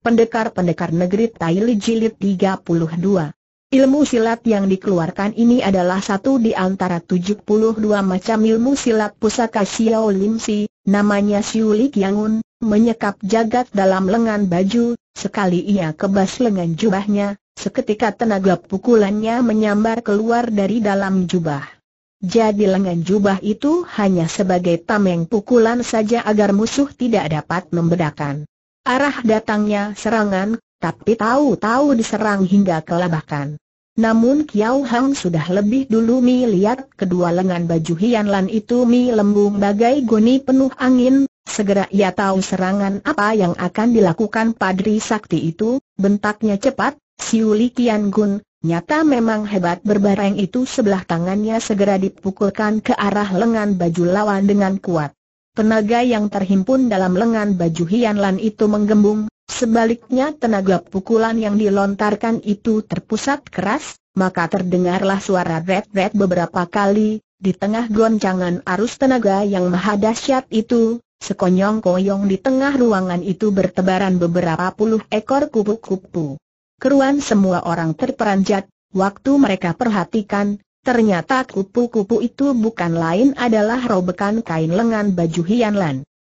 Pendekar-pendekar negeri Taili Jilid 32 Ilmu silat yang dikeluarkan ini adalah satu di antara 72 macam ilmu silat pusaka Xiao Lim Si, namanya Xiu Li Qiangun, menyekap jagat dalam lengan baju, sekali ia kebas lengan jubahnya, seketika tenaga pukulannya menyambar keluar dari dalam jubah. Jadi lengan jubah itu hanya sebagai tameng pukulan saja agar musuh tidak dapat membedakan arah datangnya serangan, tapi tahu-tahu diserang hingga kelabakan. Namun Kiao Hang sudah lebih dulu mi lihat kedua lengan baju Hian Lan itu mi lembung bagai goni penuh angin, segera ia tahu serangan apa yang akan dilakukan Padri Sakti itu, bentaknya cepat, Siuli Kian Gun, nyata memang hebat berbareng itu sebelah tangannya segera dipukulkan ke arah lengan baju lawan dengan kuat. Tenaga yang terhimpun dalam lengan baju Hian itu menggembung, sebaliknya tenaga pukulan yang dilontarkan itu terpusat keras, maka terdengarlah suara red red beberapa kali, di tengah goncangan arus tenaga yang maha dahsyat itu, sekonyong-konyong di tengah ruangan itu bertebaran beberapa puluh ekor kupu-kupu. Keruan semua orang terperanjat, waktu mereka perhatikan, Ternyata kupu-kupu itu bukan lain adalah robekan kain lengan baju Hian Lan.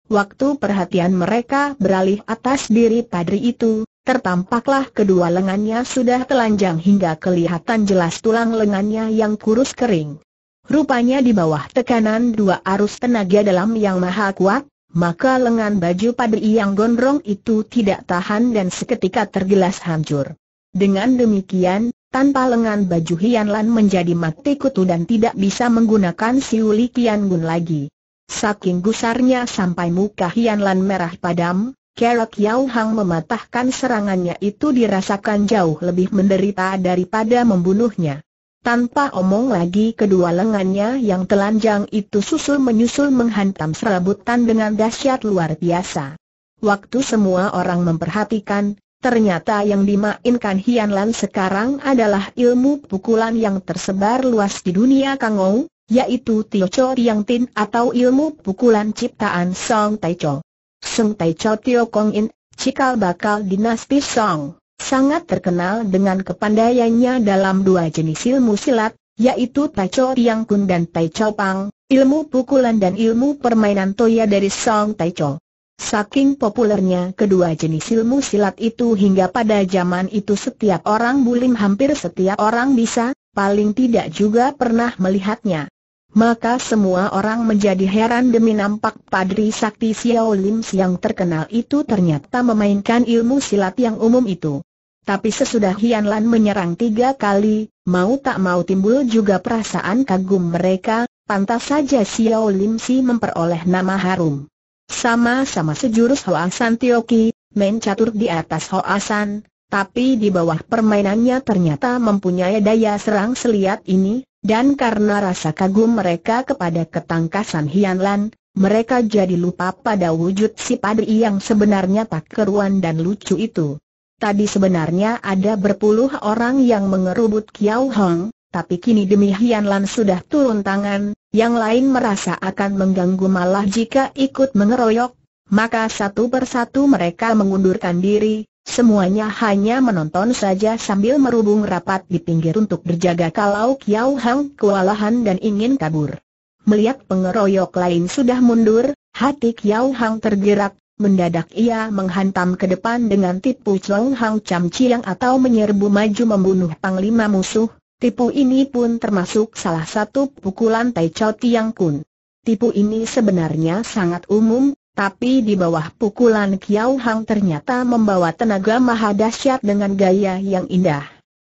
Waktu perhatian mereka beralih atas diri padri itu, tertampaklah kedua lengannya sudah telanjang hingga kelihatan jelas tulang lengannya yang kurus kering. Rupanya di bawah tekanan dua arus tenaga dalam yang maha kuat, maka lengan baju padri yang gondrong itu tidak tahan dan seketika tergelas hancur. Dengan demikian, tanpa lengan baju Hianlan menjadi mati kutu dan tidak bisa menggunakan siuli Kian Gun lagi. Saking gusarnya sampai muka Hianlan merah padam, Kerok Yao Hang mematahkan serangannya itu dirasakan jauh lebih menderita daripada membunuhnya. Tanpa omong lagi kedua lengannya yang telanjang itu susul menyusul menghantam serabutan dengan dahsyat luar biasa. Waktu semua orang memperhatikan, Ternyata yang dimainkan Hian sekarang adalah ilmu pukulan yang tersebar luas di dunia Kangou, yaitu Tio Cho Tiang Tin atau ilmu pukulan ciptaan Song Tai Cho. Song Tai Cho Tio Kong In, cikal bakal dinasti Song, sangat terkenal dengan kepandaiannya dalam dua jenis ilmu silat, yaitu Tai Cho Tiang Kun dan Tai Cho Pang, ilmu pukulan dan ilmu permainan Toya dari Song Tai Cho. Saking populernya kedua jenis ilmu silat itu hingga pada zaman itu setiap orang bulim hampir setiap orang bisa, paling tidak juga pernah melihatnya. Maka semua orang menjadi heran demi nampak Padri Sakti Xiao Lim yang terkenal itu ternyata memainkan ilmu silat yang umum itu. Tapi sesudah Hian Lan menyerang tiga kali, mau tak mau timbul juga perasaan kagum mereka, pantas saja Xiao Lim Si memperoleh nama harum. Sama-sama sejurus Hoasan Tioki, main catur di atas Hoasan, tapi di bawah permainannya ternyata mempunyai daya serang seliat ini, dan karena rasa kagum mereka kepada ketangkasan Hianlan, mereka jadi lupa pada wujud si padri yang sebenarnya tak keruan dan lucu itu. Tadi sebenarnya ada berpuluh orang yang mengerubut Kiao Hong, tapi kini demi Hian Lan sudah turun tangan, yang lain merasa akan mengganggu malah jika ikut mengeroyok, maka satu persatu mereka mengundurkan diri, semuanya hanya menonton saja sambil merubung rapat di pinggir untuk berjaga kalau Kiao Hang kewalahan dan ingin kabur. Melihat pengeroyok lain sudah mundur, hati Kiao Hang tergerak, mendadak ia menghantam ke depan dengan tipu Chong Hang Cham Chiang atau menyerbu maju membunuh panglima musuh, Tipu ini pun termasuk salah satu pukulan Tai Chao Tiang Kun. Tipu ini sebenarnya sangat umum, tapi di bawah pukulan Kiao Hang ternyata membawa tenaga maha dahsyat dengan gaya yang indah.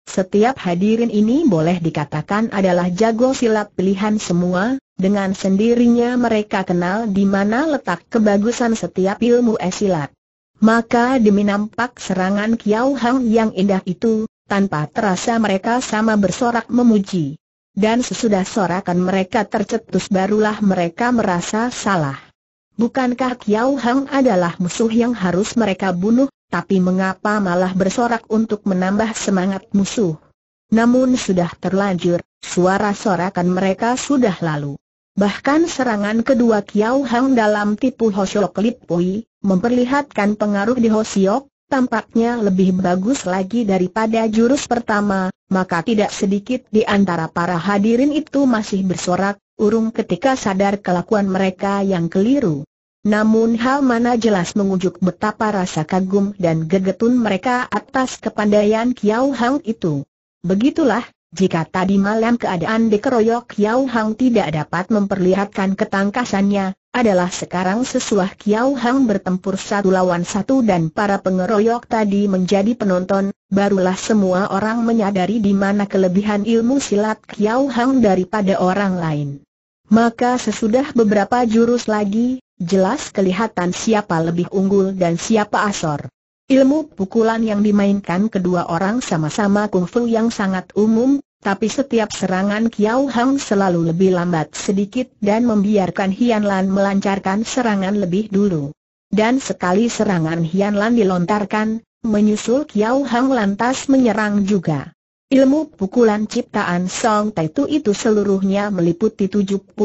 Setiap hadirin ini boleh dikatakan adalah jago silat pilihan semua, dengan sendirinya mereka kenal di mana letak kebagusan setiap ilmu esilat. Maka demi nampak serangan Kiao Hang yang indah itu, tanpa terasa mereka sama bersorak memuji. Dan sesudah sorakan mereka tercetus barulah mereka merasa salah. Bukankah Kiao Hang adalah musuh yang harus mereka bunuh, tapi mengapa malah bersorak untuk menambah semangat musuh? Namun sudah terlanjur, suara sorakan mereka sudah lalu. Bahkan serangan kedua Kiao Hang dalam tipu Hoshok Siok Pui, memperlihatkan pengaruh di Hoshok tampaknya lebih bagus lagi daripada jurus pertama, maka tidak sedikit di antara para hadirin itu masih bersorak, urung ketika sadar kelakuan mereka yang keliru. Namun hal mana jelas mengujuk betapa rasa kagum dan gegetun mereka atas kepandaian Kiao Hang itu. Begitulah, jika tadi malam keadaan dikeroyok Kiao Hang tidak dapat memperlihatkan ketangkasannya, adalah sekarang sesuah Kiao Hang bertempur satu lawan satu dan para pengeroyok tadi menjadi penonton, barulah semua orang menyadari di mana kelebihan ilmu silat Kiao Hang daripada orang lain. Maka sesudah beberapa jurus lagi, jelas kelihatan siapa lebih unggul dan siapa asor. Ilmu pukulan yang dimainkan kedua orang sama-sama kungfu yang sangat umum, tapi setiap serangan Kiao Hang selalu lebih lambat sedikit dan membiarkan Hian Lan melancarkan serangan lebih dulu. Dan sekali serangan Hian Lan dilontarkan, menyusul Kiao Hang lantas menyerang juga. Ilmu pukulan ciptaan Song Tai Tu itu seluruhnya meliputi 72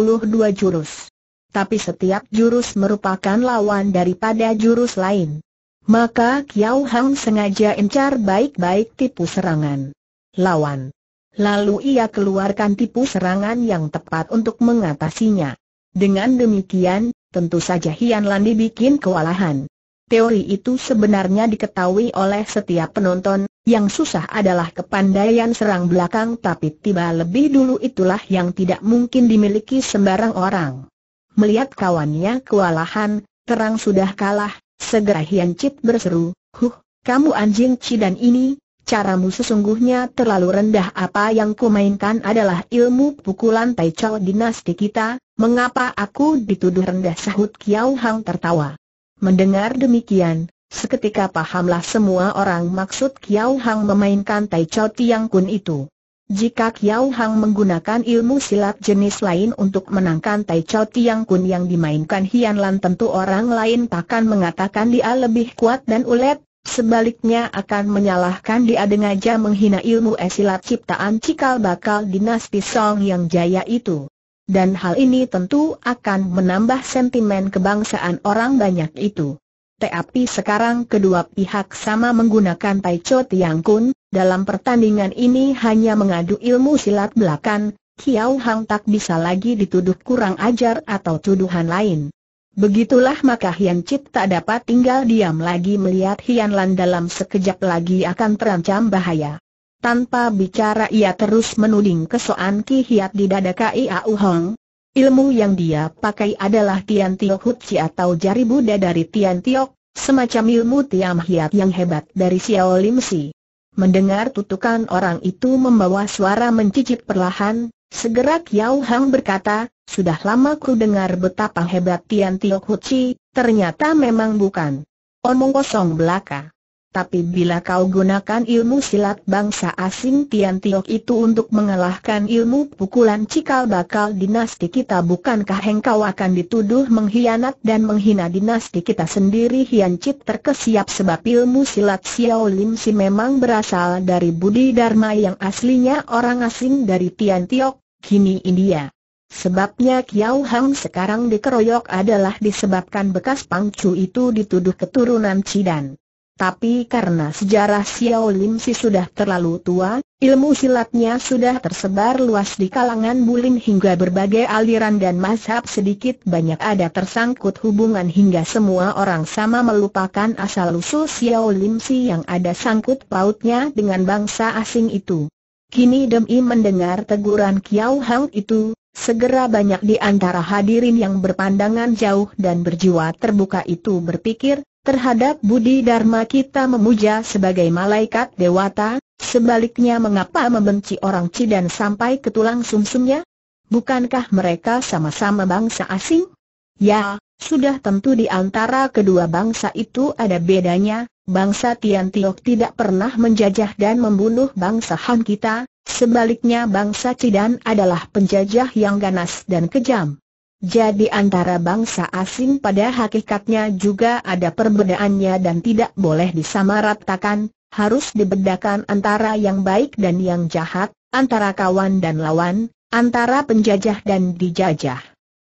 jurus. Tapi setiap jurus merupakan lawan daripada jurus lain. Maka Kiao Hang sengaja incar baik-baik tipu serangan lawan. Lalu ia keluarkan tipu serangan yang tepat untuk mengatasinya. Dengan demikian, tentu saja Hian Lan dibikin kewalahan. Teori itu sebenarnya diketahui oleh setiap penonton, yang susah adalah kepandaian serang belakang tapi tiba lebih dulu itulah yang tidak mungkin dimiliki sembarang orang. Melihat kawannya kewalahan, terang sudah kalah, segera Hian Cip berseru, Huh, kamu anjing cidan ini, caramu sesungguhnya terlalu rendah apa yang kumainkan adalah ilmu pukulan Tai Taichou dinasti kita, mengapa aku dituduh rendah sahut Kiao Hang tertawa. Mendengar demikian, seketika pahamlah semua orang maksud Kiao Hang memainkan Tai Taichou Tiang Kun itu. Jika Kiao Hang menggunakan ilmu silat jenis lain untuk menangkan Taichou Tiang Kun yang dimainkan Hian Lan tentu orang lain takkan mengatakan dia lebih kuat dan ulet, sebaliknya akan menyalahkan dia dengan aja menghina ilmu esilat ciptaan cikal bakal dinasti Song yang jaya itu. Dan hal ini tentu akan menambah sentimen kebangsaan orang banyak itu. Tapi sekarang kedua pihak sama menggunakan tai Taicho Tiang Kun, dalam pertandingan ini hanya mengadu ilmu silat belakang, Kiao Hang tak bisa lagi dituduh kurang ajar atau tuduhan lain. Begitulah maka Hian Chit tak dapat tinggal diam lagi melihat Hian Lan dalam sekejap lagi akan terancam bahaya. Tanpa bicara ia terus menuding ke Soan Ki Hiat di dada Au Hong. Ilmu yang dia pakai adalah Tian Tio Hutsi atau jari Buddha dari Tian Tiok, semacam ilmu Tiam Hiat yang hebat dari Xiao Lim Si. Mendengar tutukan orang itu membawa suara mencicip perlahan, Segera Kiao Hang berkata, sudah lama ku dengar betapa hebat Tian Tio Huchi, ternyata memang bukan. Omong kosong belaka. Tapi bila kau gunakan ilmu silat bangsa asing Tian Tio itu untuk mengalahkan ilmu pukulan cikal bakal dinasti kita bukankah engkau akan dituduh menghianat dan menghina dinasti kita sendiri Hian Chit terkesiap sebab ilmu silat Xiao Lim Si memang berasal dari budi dharma yang aslinya orang asing dari Tian Tio kini India. Sebabnya Kiao Hang sekarang dikeroyok adalah disebabkan bekas pangcu itu dituduh keturunan Cidan. Tapi karena sejarah Xiao Lim Si sudah terlalu tua, ilmu silatnya sudah tersebar luas di kalangan Bulin hingga berbagai aliran dan mazhab sedikit banyak ada tersangkut hubungan hingga semua orang sama melupakan asal-usul Xiao Lim Si yang ada sangkut pautnya dengan bangsa asing itu. Kini demi mendengar teguran Kiao Hang itu, segera banyak di antara hadirin yang berpandangan jauh dan berjiwa terbuka itu berpikir, terhadap budi dharma kita memuja sebagai malaikat dewata, sebaliknya mengapa membenci orang Cidan sampai ke tulang sumsumnya? Bukankah mereka sama-sama bangsa asing? Ya, sudah tentu di antara kedua bangsa itu ada bedanya, bangsa Tian Tiok tidak pernah menjajah dan membunuh bangsa Han kita, sebaliknya bangsa Cidan adalah penjajah yang ganas dan kejam. Jadi antara bangsa asing pada hakikatnya juga ada perbedaannya dan tidak boleh disamaratakan, harus dibedakan antara yang baik dan yang jahat, antara kawan dan lawan, antara penjajah dan dijajah.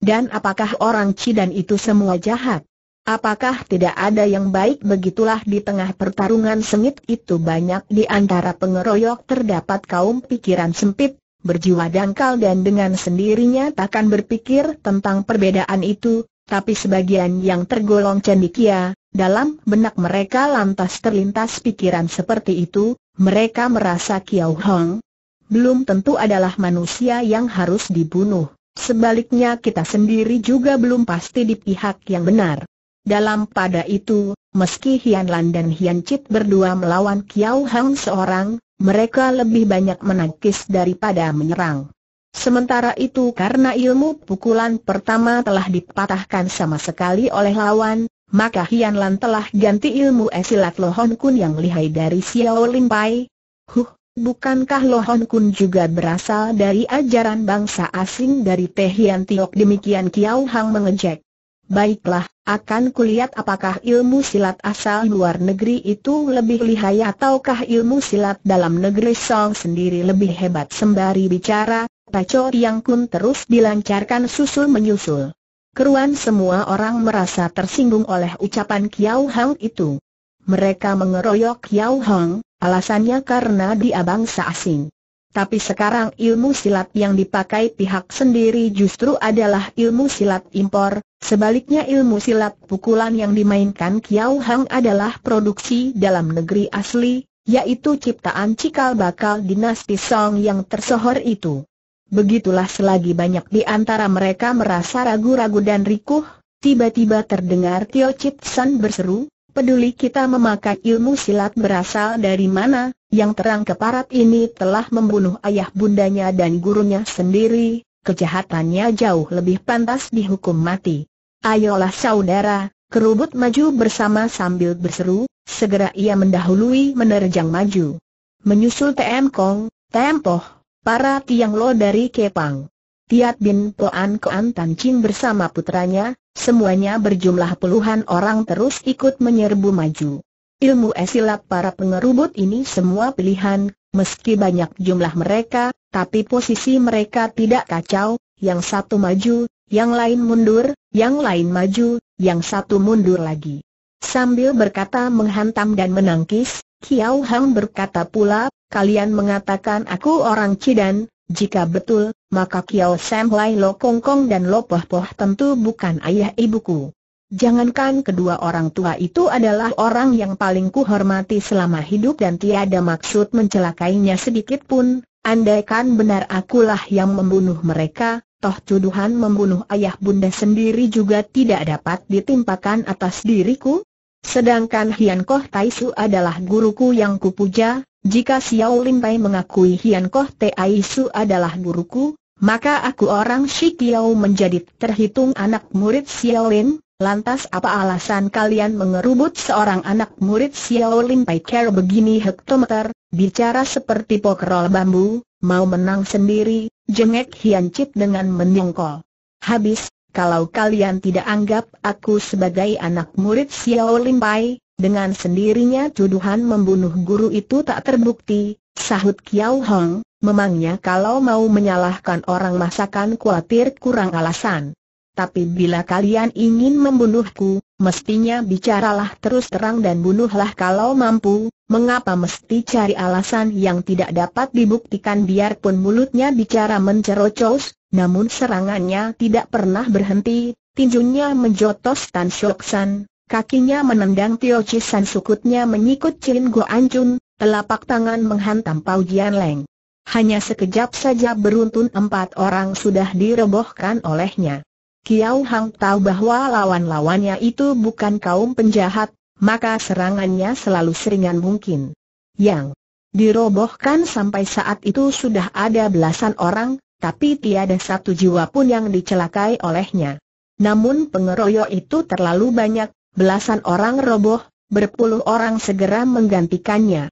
Dan apakah orang Cidan itu semua jahat? Apakah tidak ada yang baik begitulah di tengah pertarungan sengit itu banyak di antara pengeroyok terdapat kaum pikiran sempit, berjiwa dangkal dan dengan sendirinya takkan berpikir tentang perbedaan itu, tapi sebagian yang tergolong cendikia, dalam benak mereka lantas terlintas pikiran seperti itu, mereka merasa Kiao Hong belum tentu adalah manusia yang harus dibunuh. Sebaliknya kita sendiri juga belum pasti di pihak yang benar. Dalam pada itu, meski Hian Lan dan Hian Chit berdua melawan Kiao Hang seorang, mereka lebih banyak menangkis daripada menyerang. Sementara itu karena ilmu pukulan pertama telah dipatahkan sama sekali oleh lawan, maka Hian Lan telah ganti ilmu esilat Lohon Kun yang lihai dari Xiao Lim Pai. Huh, bukankah Lohon Kun juga berasal dari ajaran bangsa asing dari Teh Hian Tiok demikian Kiao Hang mengejek. Baiklah, akan kulihat apakah ilmu silat asal luar negeri itu lebih lihai ataukah ilmu silat dalam negeri Song sendiri lebih hebat sembari bicara, Paco Yang Kun terus dilancarkan susul menyusul. Keruan semua orang merasa tersinggung oleh ucapan Kiao Hang itu. Mereka mengeroyok Kiao Hang, alasannya karena dia bangsa asing. Tapi sekarang ilmu silat yang dipakai pihak sendiri justru adalah ilmu silat impor, sebaliknya ilmu silat pukulan yang dimainkan Kiao Hang adalah produksi dalam negeri asli, yaitu ciptaan cikal bakal dinasti Song yang tersohor itu. Begitulah selagi banyak di antara mereka merasa ragu-ragu dan rikuh, tiba-tiba terdengar Tio Chip San berseru, Peduli kita memakai ilmu silat berasal dari mana, yang terang keparat ini telah membunuh ayah bundanya dan gurunya sendiri, kejahatannya jauh lebih pantas dihukum mati. Ayolah saudara, kerubut maju bersama sambil berseru, segera ia mendahului menerjang maju. Menyusul TM Kong, Tm Poh, para Tiang Lo dari Kepang. Tiat Bin Poan Koan Tan Ching bersama putranya, Semuanya berjumlah puluhan orang terus ikut menyerbu maju. Ilmu esilap para pengerubut ini semua pilihan, meski banyak jumlah mereka, tapi posisi mereka tidak kacau, yang satu maju, yang lain mundur, yang lain maju, yang satu mundur lagi. Sambil berkata menghantam dan menangkis, Kiao Hang berkata pula, kalian mengatakan aku orang Cidan, jika betul, maka Kiao Sam Lai Lo Kong Kong dan Lo Poh Poh tentu bukan ayah ibuku. Jangankan kedua orang tua itu adalah orang yang paling kuhormati selama hidup dan tiada maksud mencelakainya sedikit pun, andaikan benar akulah yang membunuh mereka, toh tuduhan membunuh ayah bunda sendiri juga tidak dapat ditimpakan atas diriku. Sedangkan Hian Koh Tai Su adalah guruku yang kupuja, jika Xiao Lim Pai mengakui Hian Koh Tai Su adalah guruku, maka aku orang Shikiao menjadi terhitung anak murid Xiao Lin, lantas apa alasan kalian mengerubut seorang anak murid Xiao Xiaolin cara begini hektometer, bicara seperti pokerol bambu, mau menang sendiri, jengek Hian Chip dengan menyongkol. Habis, kalau kalian tidak anggap aku sebagai anak murid Xiao Lin Pai, dengan sendirinya tuduhan membunuh guru itu tak terbukti, sahut Kiao Hong, memangnya kalau mau menyalahkan orang masakan khawatir kurang alasan. Tapi bila kalian ingin membunuhku, mestinya bicaralah terus terang dan bunuhlah kalau mampu, mengapa mesti cari alasan yang tidak dapat dibuktikan biarpun mulutnya bicara mencerocos, namun serangannya tidak pernah berhenti, tinjunya menjotos Tan Shoksan, San, kakinya menendang Tio Chisan sukutnya menyikut Chin Go Anjun, Telapak tangan menghantam Pau Jian Leng. Hanya sekejap saja beruntun empat orang sudah direbohkan olehnya. Kiao Hang tahu bahwa lawan-lawannya itu bukan kaum penjahat, maka serangannya selalu seringan mungkin. Yang dirobohkan sampai saat itu sudah ada belasan orang, tapi tiada satu jiwa pun yang dicelakai olehnya. Namun pengeroyok itu terlalu banyak, belasan orang roboh, berpuluh orang segera menggantikannya.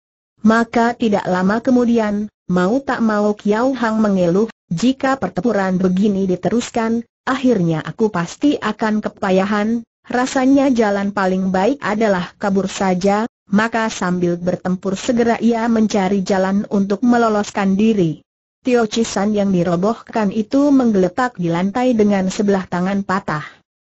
Maka tidak lama kemudian, mau tak mau Kiao Hang mengeluh, jika pertempuran begini diteruskan, akhirnya aku pasti akan kepayahan, rasanya jalan paling baik adalah kabur saja, maka sambil bertempur segera ia mencari jalan untuk meloloskan diri. Tio Chisan yang dirobohkan itu menggeletak di lantai dengan sebelah tangan patah.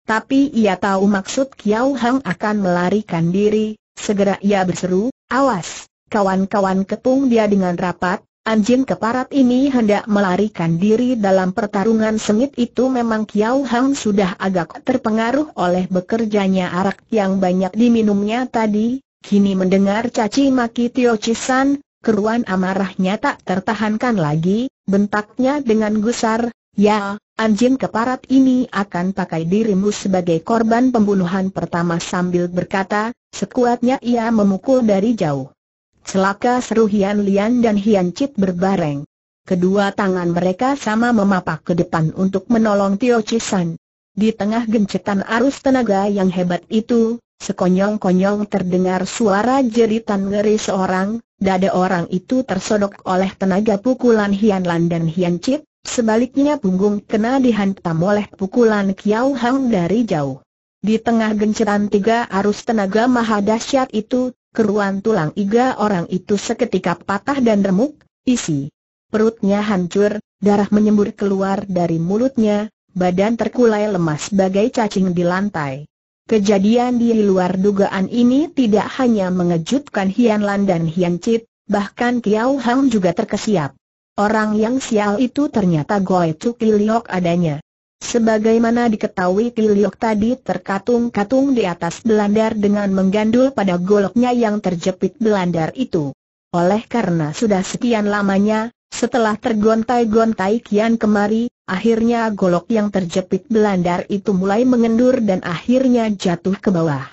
Tapi ia tahu maksud Kiao Hang akan melarikan diri, segera ia berseru, awas! Kawan-kawan kepung dia dengan rapat, anjing keparat ini hendak melarikan diri dalam pertarungan sengit itu memang Kiao Hang sudah agak terpengaruh oleh bekerjanya arak yang banyak diminumnya tadi, kini mendengar caci maki Tio Chisan, keruan amarahnya tak tertahankan lagi, bentaknya dengan gusar, ya, anjing keparat ini akan pakai dirimu sebagai korban pembunuhan pertama sambil berkata, sekuatnya ia memukul dari jauh. Celaka seru Hian Lian dan Hian Chit berbareng. Kedua tangan mereka sama memapak ke depan untuk menolong Tio Chisan. Di tengah gencetan arus tenaga yang hebat itu, sekonyong-konyong terdengar suara jeritan ngeri seorang, dada orang itu tersodok oleh tenaga pukulan Hian Lan dan Hian Chit, sebaliknya punggung kena dihantam oleh pukulan Kiao Hang dari jauh. Di tengah gencetan tiga arus tenaga maha dahsyat itu, keruan tulang iga orang itu seketika patah dan remuk, isi perutnya hancur, darah menyembur keluar dari mulutnya, badan terkulai lemas bagai cacing di lantai. Kejadian di luar dugaan ini tidak hanya mengejutkan Hian Lan dan Hian Chit, bahkan Kiao Hang juga terkesiap. Orang yang sial itu ternyata Goe Cuk Liok adanya. Sebagaimana diketahui Kiliok tadi terkatung-katung di atas belandar dengan menggandul pada goloknya yang terjepit belandar itu. Oleh karena sudah sekian lamanya, setelah tergontai-gontai kian kemari, akhirnya golok yang terjepit belandar itu mulai mengendur dan akhirnya jatuh ke bawah.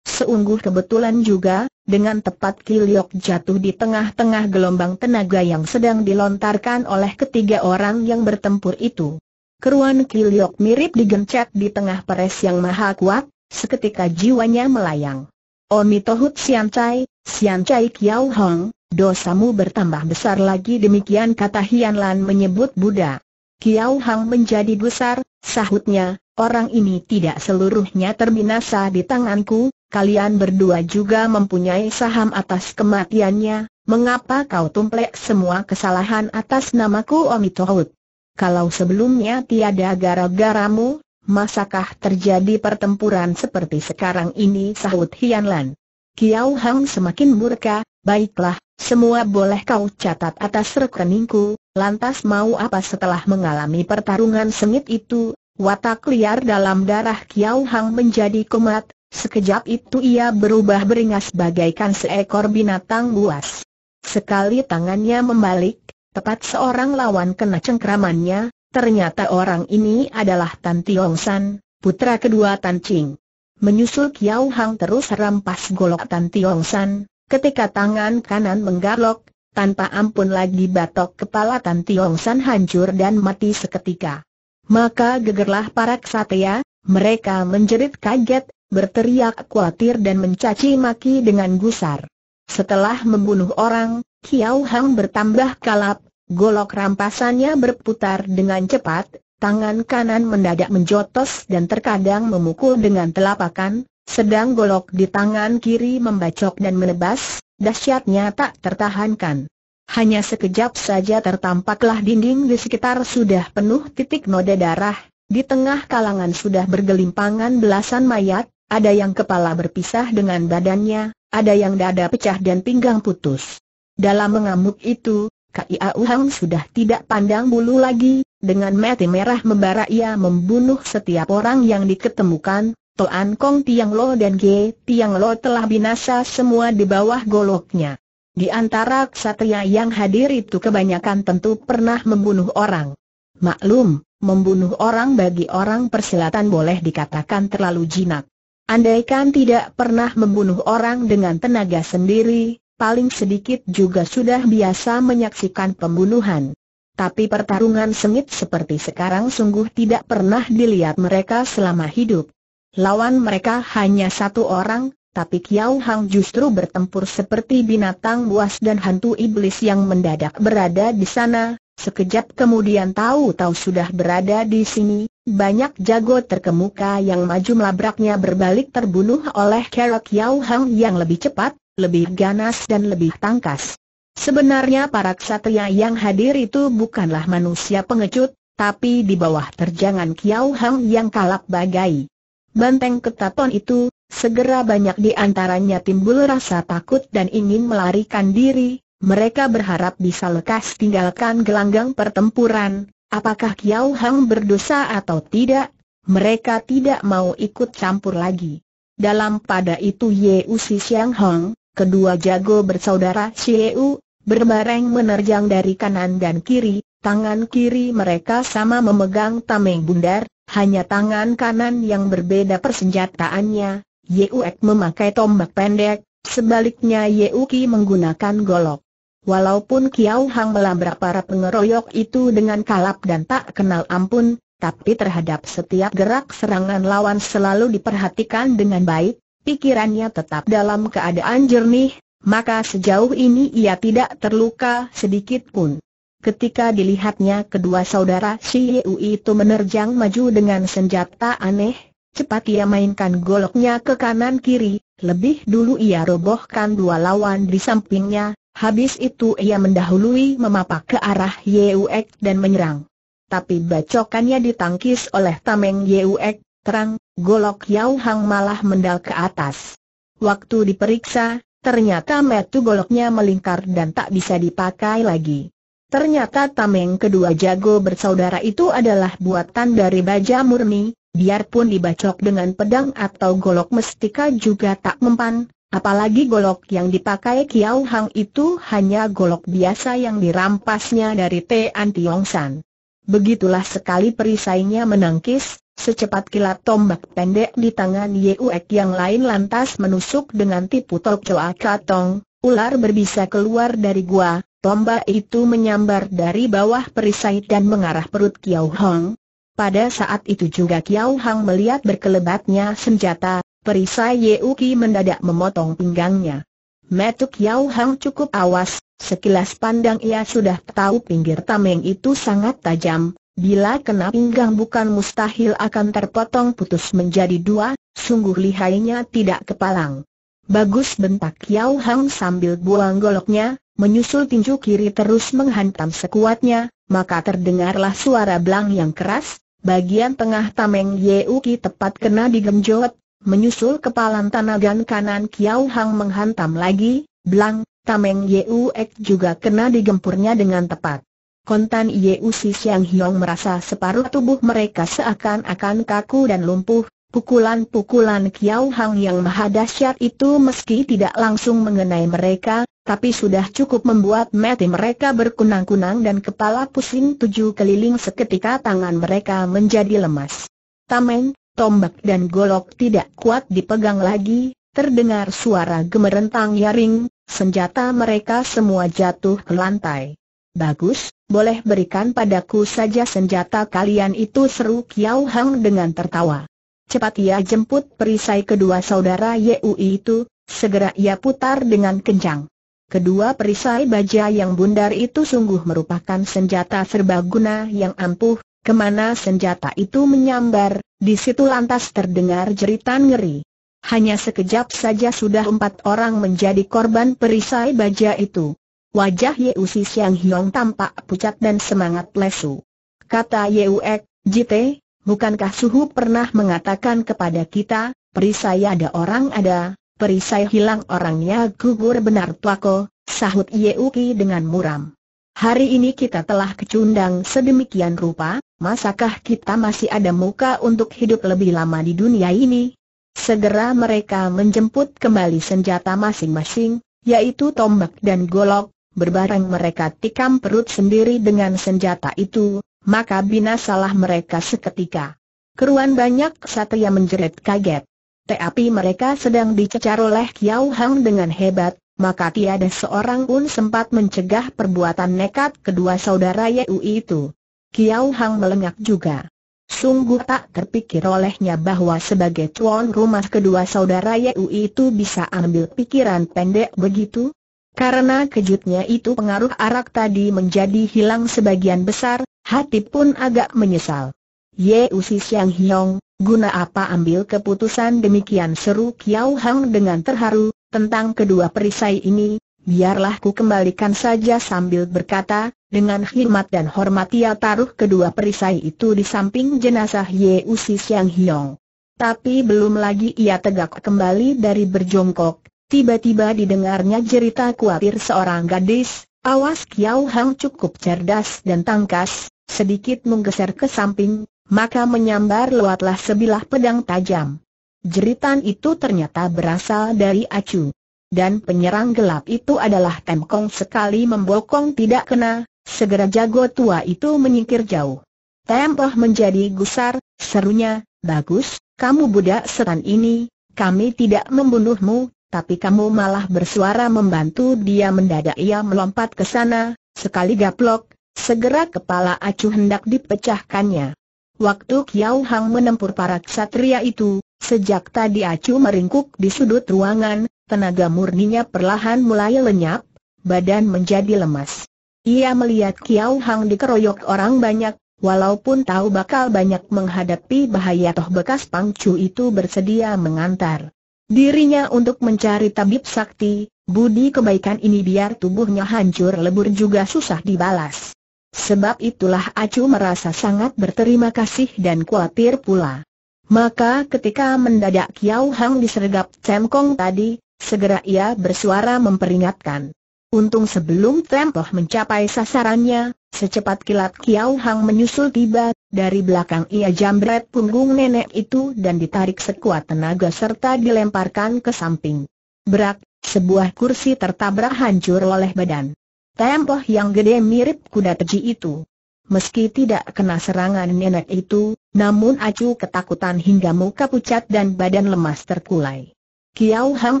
Seungguh kebetulan juga, dengan tepat Kiliok jatuh di tengah-tengah gelombang tenaga yang sedang dilontarkan oleh ketiga orang yang bertempur itu. Keruan Kiliok mirip digencet di tengah peres yang maha kuat, seketika jiwanya melayang. Omi Tohut Sian Chai, Sian Chai Kiao Hong, dosamu bertambah besar lagi demikian kata Hian Lan menyebut Buddha. Kiao Hong menjadi besar, sahutnya, orang ini tidak seluruhnya terbinasa di tanganku, kalian berdua juga mempunyai saham atas kematiannya, mengapa kau tumplek semua kesalahan atas namaku Tohut? kalau sebelumnya tiada gara-garamu, masakah terjadi pertempuran seperti sekarang ini sahut Hianlan. Lan. Kiao Hang semakin murka, baiklah, semua boleh kau catat atas rekeningku, lantas mau apa setelah mengalami pertarungan sengit itu, watak liar dalam darah Kiao Hang menjadi kumat, sekejap itu ia berubah beringas bagaikan seekor binatang buas. Sekali tangannya membalik, Tepat seorang lawan kena cengkramannya, ternyata orang ini adalah Tan Tiong San, putra kedua Tan Ching. Menyusul Kiao Hang terus rampas golok Tan Tiong San, ketika tangan kanan menggarlok, tanpa ampun lagi batok kepala Tan Tiong San hancur dan mati seketika. Maka gegerlah para ksatria, mereka menjerit kaget, berteriak khawatir dan mencaci maki dengan gusar. Setelah membunuh orang, Kiao Hang bertambah kalap, golok rampasannya berputar dengan cepat, tangan kanan mendadak menjotos dan terkadang memukul dengan telapakan, sedang golok di tangan kiri membacok dan menebas, dahsyatnya tak tertahankan. Hanya sekejap saja tertampaklah dinding di sekitar sudah penuh titik noda darah, di tengah kalangan sudah bergelimpangan belasan mayat, ada yang kepala berpisah dengan badannya, ada yang dada pecah dan pinggang putus. Dalam mengamuk itu, Kia Uhang sudah tidak pandang bulu lagi, dengan mati merah membara ia membunuh setiap orang yang diketemukan, Toan Kong Tiang Lo dan Ge Tiang Lo telah binasa semua di bawah goloknya. Di antara ksatria yang hadir itu kebanyakan tentu pernah membunuh orang. Maklum, membunuh orang bagi orang persilatan boleh dikatakan terlalu jinak. Andaikan tidak pernah membunuh orang dengan tenaga sendiri, paling sedikit juga sudah biasa menyaksikan pembunuhan. Tapi pertarungan sengit seperti sekarang sungguh tidak pernah dilihat mereka selama hidup. Lawan mereka hanya satu orang, tapi Kiao Hang justru bertempur seperti binatang buas dan hantu iblis yang mendadak berada di sana, sekejap kemudian tahu-tahu sudah berada di sini, banyak jago terkemuka yang maju melabraknya berbalik terbunuh oleh kerok Kiao Hang yang lebih cepat, lebih ganas dan lebih tangkas. Sebenarnya para ksatria yang hadir itu bukanlah manusia pengecut, tapi di bawah terjangan Kiau Hang yang kalap bagai. Banteng ketaton itu, segera banyak di antaranya timbul rasa takut dan ingin melarikan diri, mereka berharap bisa lekas tinggalkan gelanggang pertempuran, apakah Kiau Hang berdosa atau tidak, mereka tidak mau ikut campur lagi. Dalam pada itu Ye Usi Xiang Hong, Kedua jago bersaudara Xiu, berbareng menerjang dari kanan dan kiri, tangan kiri mereka sama memegang tameng bundar, hanya tangan kanan yang berbeda persenjataannya, Yeuek memakai tombak pendek, sebaliknya Yeuki menggunakan golok. Walaupun Kiao Hang melabrak para pengeroyok itu dengan kalap dan tak kenal ampun, tapi terhadap setiap gerak serangan lawan selalu diperhatikan dengan baik, pikirannya tetap dalam keadaan jernih, maka sejauh ini ia tidak terluka sedikit pun. Ketika dilihatnya kedua saudara si Yeu itu menerjang maju dengan senjata aneh, cepat ia mainkan goloknya ke kanan kiri, lebih dulu ia robohkan dua lawan di sampingnya, habis itu ia mendahului memapak ke arah Yuek dan menyerang. Tapi bacokannya ditangkis oleh Tameng Yuek, terang, Golok Yau Hang malah mendal ke atas. Waktu diperiksa, ternyata metu goloknya melingkar dan tak bisa dipakai lagi. Ternyata tameng kedua jago bersaudara itu adalah buatan dari baja murni, biarpun dibacok dengan pedang atau golok mestika juga tak mempan, apalagi golok yang dipakai Kiao Hang itu hanya golok biasa yang dirampasnya dari Tian Tiong San. Begitulah sekali perisainya menangkis, Secepat kilat tombak pendek di tangan Yeuek yang lain lantas menusuk dengan tipu tok coa katong, ular berbisa keluar dari gua, tombak itu menyambar dari bawah perisai dan mengarah perut Kiao Hong. Pada saat itu juga Kiao Hong melihat berkelebatnya senjata, perisai Yeuki mendadak memotong pinggangnya. Metuk Kiao Hong cukup awas, sekilas pandang ia sudah tahu pinggir tameng itu sangat tajam, Bila kena pinggang bukan mustahil akan terpotong putus menjadi dua, sungguh lihainya tidak kepalang. Bagus bentak Yao Hang sambil buang goloknya, menyusul tinju kiri terus menghantam sekuatnya, maka terdengarlah suara belang yang keras, bagian tengah tameng Yeuki tepat kena digemjot, menyusul kepalan tanagan kanan Kiao Hang menghantam lagi, belang, tameng Yeuek juga kena digempurnya dengan tepat. Kontan Yeusi Siang Hiong merasa separuh tubuh mereka seakan-akan kaku dan lumpuh, pukulan-pukulan Kiao Hang yang maha dahsyat itu meski tidak langsung mengenai mereka, tapi sudah cukup membuat mati mereka berkunang-kunang dan kepala pusing tujuh keliling seketika tangan mereka menjadi lemas. Tameng, tombak dan golok tidak kuat dipegang lagi, terdengar suara gemerentang yaring, senjata mereka semua jatuh ke lantai. Bagus, boleh berikan padaku saja senjata kalian itu seru Kiao Hang dengan tertawa. Cepat ia jemput perisai kedua saudara Yui itu, segera ia putar dengan kencang. Kedua perisai baja yang bundar itu sungguh merupakan senjata serbaguna yang ampuh, kemana senjata itu menyambar, di situ lantas terdengar jeritan ngeri. Hanya sekejap saja sudah empat orang menjadi korban perisai baja itu. Wajah Yeusi Siang Hiong tampak pucat dan semangat lesu. Kata Ek, Jite, bukankah Suhu pernah mengatakan kepada kita, perisai ada orang ada, perisai hilang orangnya gugur benar tuako, sahut Ki dengan muram. Hari ini kita telah kecundang sedemikian rupa, masakah kita masih ada muka untuk hidup lebih lama di dunia ini? Segera mereka menjemput kembali senjata masing-masing, yaitu tombak dan golok, berbareng mereka tikam perut sendiri dengan senjata itu, maka binasalah mereka seketika. Keruan banyak satria menjerit kaget. Tapi mereka sedang dicecar oleh Kiao Hang dengan hebat, maka tiada seorang pun sempat mencegah perbuatan nekat kedua saudara Yeu itu. Kiao Hang melengak juga. Sungguh tak terpikir olehnya bahwa sebagai tuan rumah kedua saudara Yeu itu bisa ambil pikiran pendek begitu. Karena kejutnya itu pengaruh arak tadi menjadi hilang sebagian besar, hati pun agak menyesal. Ye Usi Siang Hiong, guna apa ambil keputusan demikian seru Kiao Hang dengan terharu, tentang kedua perisai ini, biarlah ku kembalikan saja sambil berkata, dengan khilmat dan hormat ia taruh kedua perisai itu di samping jenazah Ye Usi Siang Hiong. Tapi belum lagi ia tegak kembali dari berjongkok, Tiba-tiba didengarnya cerita kuatir seorang gadis, awas Kiao Hang cukup cerdas dan tangkas, sedikit menggeser ke samping, maka menyambar lewatlah sebilah pedang tajam. Jeritan itu ternyata berasal dari acu. Dan penyerang gelap itu adalah Temkong sekali membokong tidak kena, segera jago tua itu menyingkir jauh. Tempoh menjadi gusar, serunya, bagus, kamu budak setan ini, kami tidak membunuhmu, tapi kamu malah bersuara membantu dia mendadak ia melompat ke sana, sekali gaplok, segera kepala Acu hendak dipecahkannya. Waktu Kiau Hang menempur para ksatria itu, sejak tadi Acu meringkuk di sudut ruangan, tenaga murninya perlahan mulai lenyap, badan menjadi lemas. Ia melihat Kiau Hang dikeroyok orang banyak, walaupun tahu bakal banyak menghadapi bahaya toh bekas pangcu itu bersedia mengantar dirinya untuk mencari tabib sakti, budi kebaikan ini biar tubuhnya hancur lebur juga susah dibalas. Sebab itulah Acu merasa sangat berterima kasih dan khawatir pula. Maka ketika mendadak Kiau Hang disergap Cemkong tadi, segera ia bersuara memperingatkan. Untung sebelum tempoh mencapai sasarannya, secepat kilat Kiao Hang menyusul tiba, dari belakang ia jambret punggung nenek itu dan ditarik sekuat tenaga serta dilemparkan ke samping. Berak, sebuah kursi tertabrak hancur oleh badan. Tempoh yang gede mirip kuda teji itu. Meski tidak kena serangan nenek itu, namun acu ketakutan hingga muka pucat dan badan lemas terkulai. Kiao Hang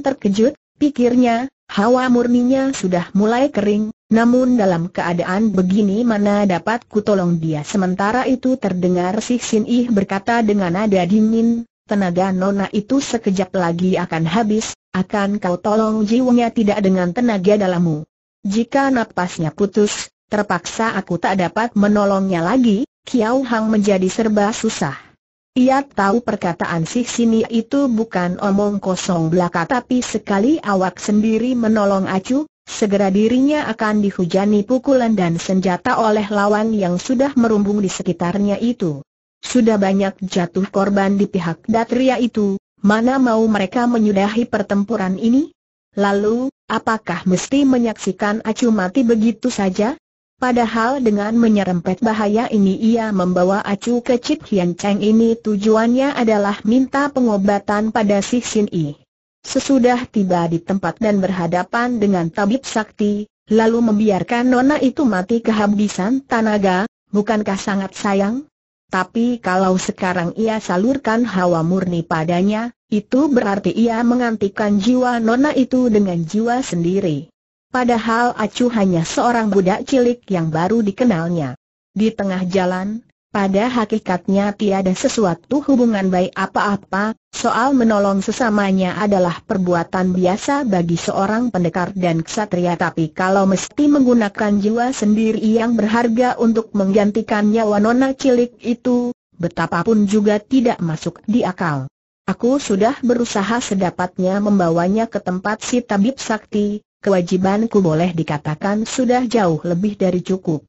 terkejut, pikirnya, Hawa murninya sudah mulai kering, namun dalam keadaan begini mana dapat kutolong dia Sementara itu terdengar si Sin Ih berkata dengan nada dingin, tenaga nona itu sekejap lagi akan habis, akan kau tolong jiwanya tidak dengan tenaga dalammu Jika napasnya putus, terpaksa aku tak dapat menolongnya lagi, Kiao Hang menjadi serba susah ia tahu perkataan si sini itu bukan omong kosong belaka tapi sekali awak sendiri menolong acu, segera dirinya akan dihujani pukulan dan senjata oleh lawan yang sudah merumbung di sekitarnya itu. Sudah banyak jatuh korban di pihak Datria itu, mana mau mereka menyudahi pertempuran ini? Lalu, apakah mesti menyaksikan acu mati begitu saja? Padahal dengan menyerempet bahaya ini ia membawa acu ke Cip Hian Cheng ini tujuannya adalah minta pengobatan pada si Xin Yi. Sesudah tiba di tempat dan berhadapan dengan tabib sakti, lalu membiarkan nona itu mati kehabisan tanaga, bukankah sangat sayang? Tapi kalau sekarang ia salurkan hawa murni padanya, itu berarti ia mengantikan jiwa nona itu dengan jiwa sendiri. Padahal Acu hanya seorang budak cilik yang baru dikenalnya. Di tengah jalan, pada hakikatnya tiada sesuatu hubungan baik apa-apa, soal menolong sesamanya adalah perbuatan biasa bagi seorang pendekar dan ksatria tapi kalau mesti menggunakan jiwa sendiri yang berharga untuk menggantikan nyawa nona cilik itu, betapapun juga tidak masuk di akal. Aku sudah berusaha sedapatnya membawanya ke tempat si tabib sakti, kewajibanku boleh dikatakan sudah jauh lebih dari cukup.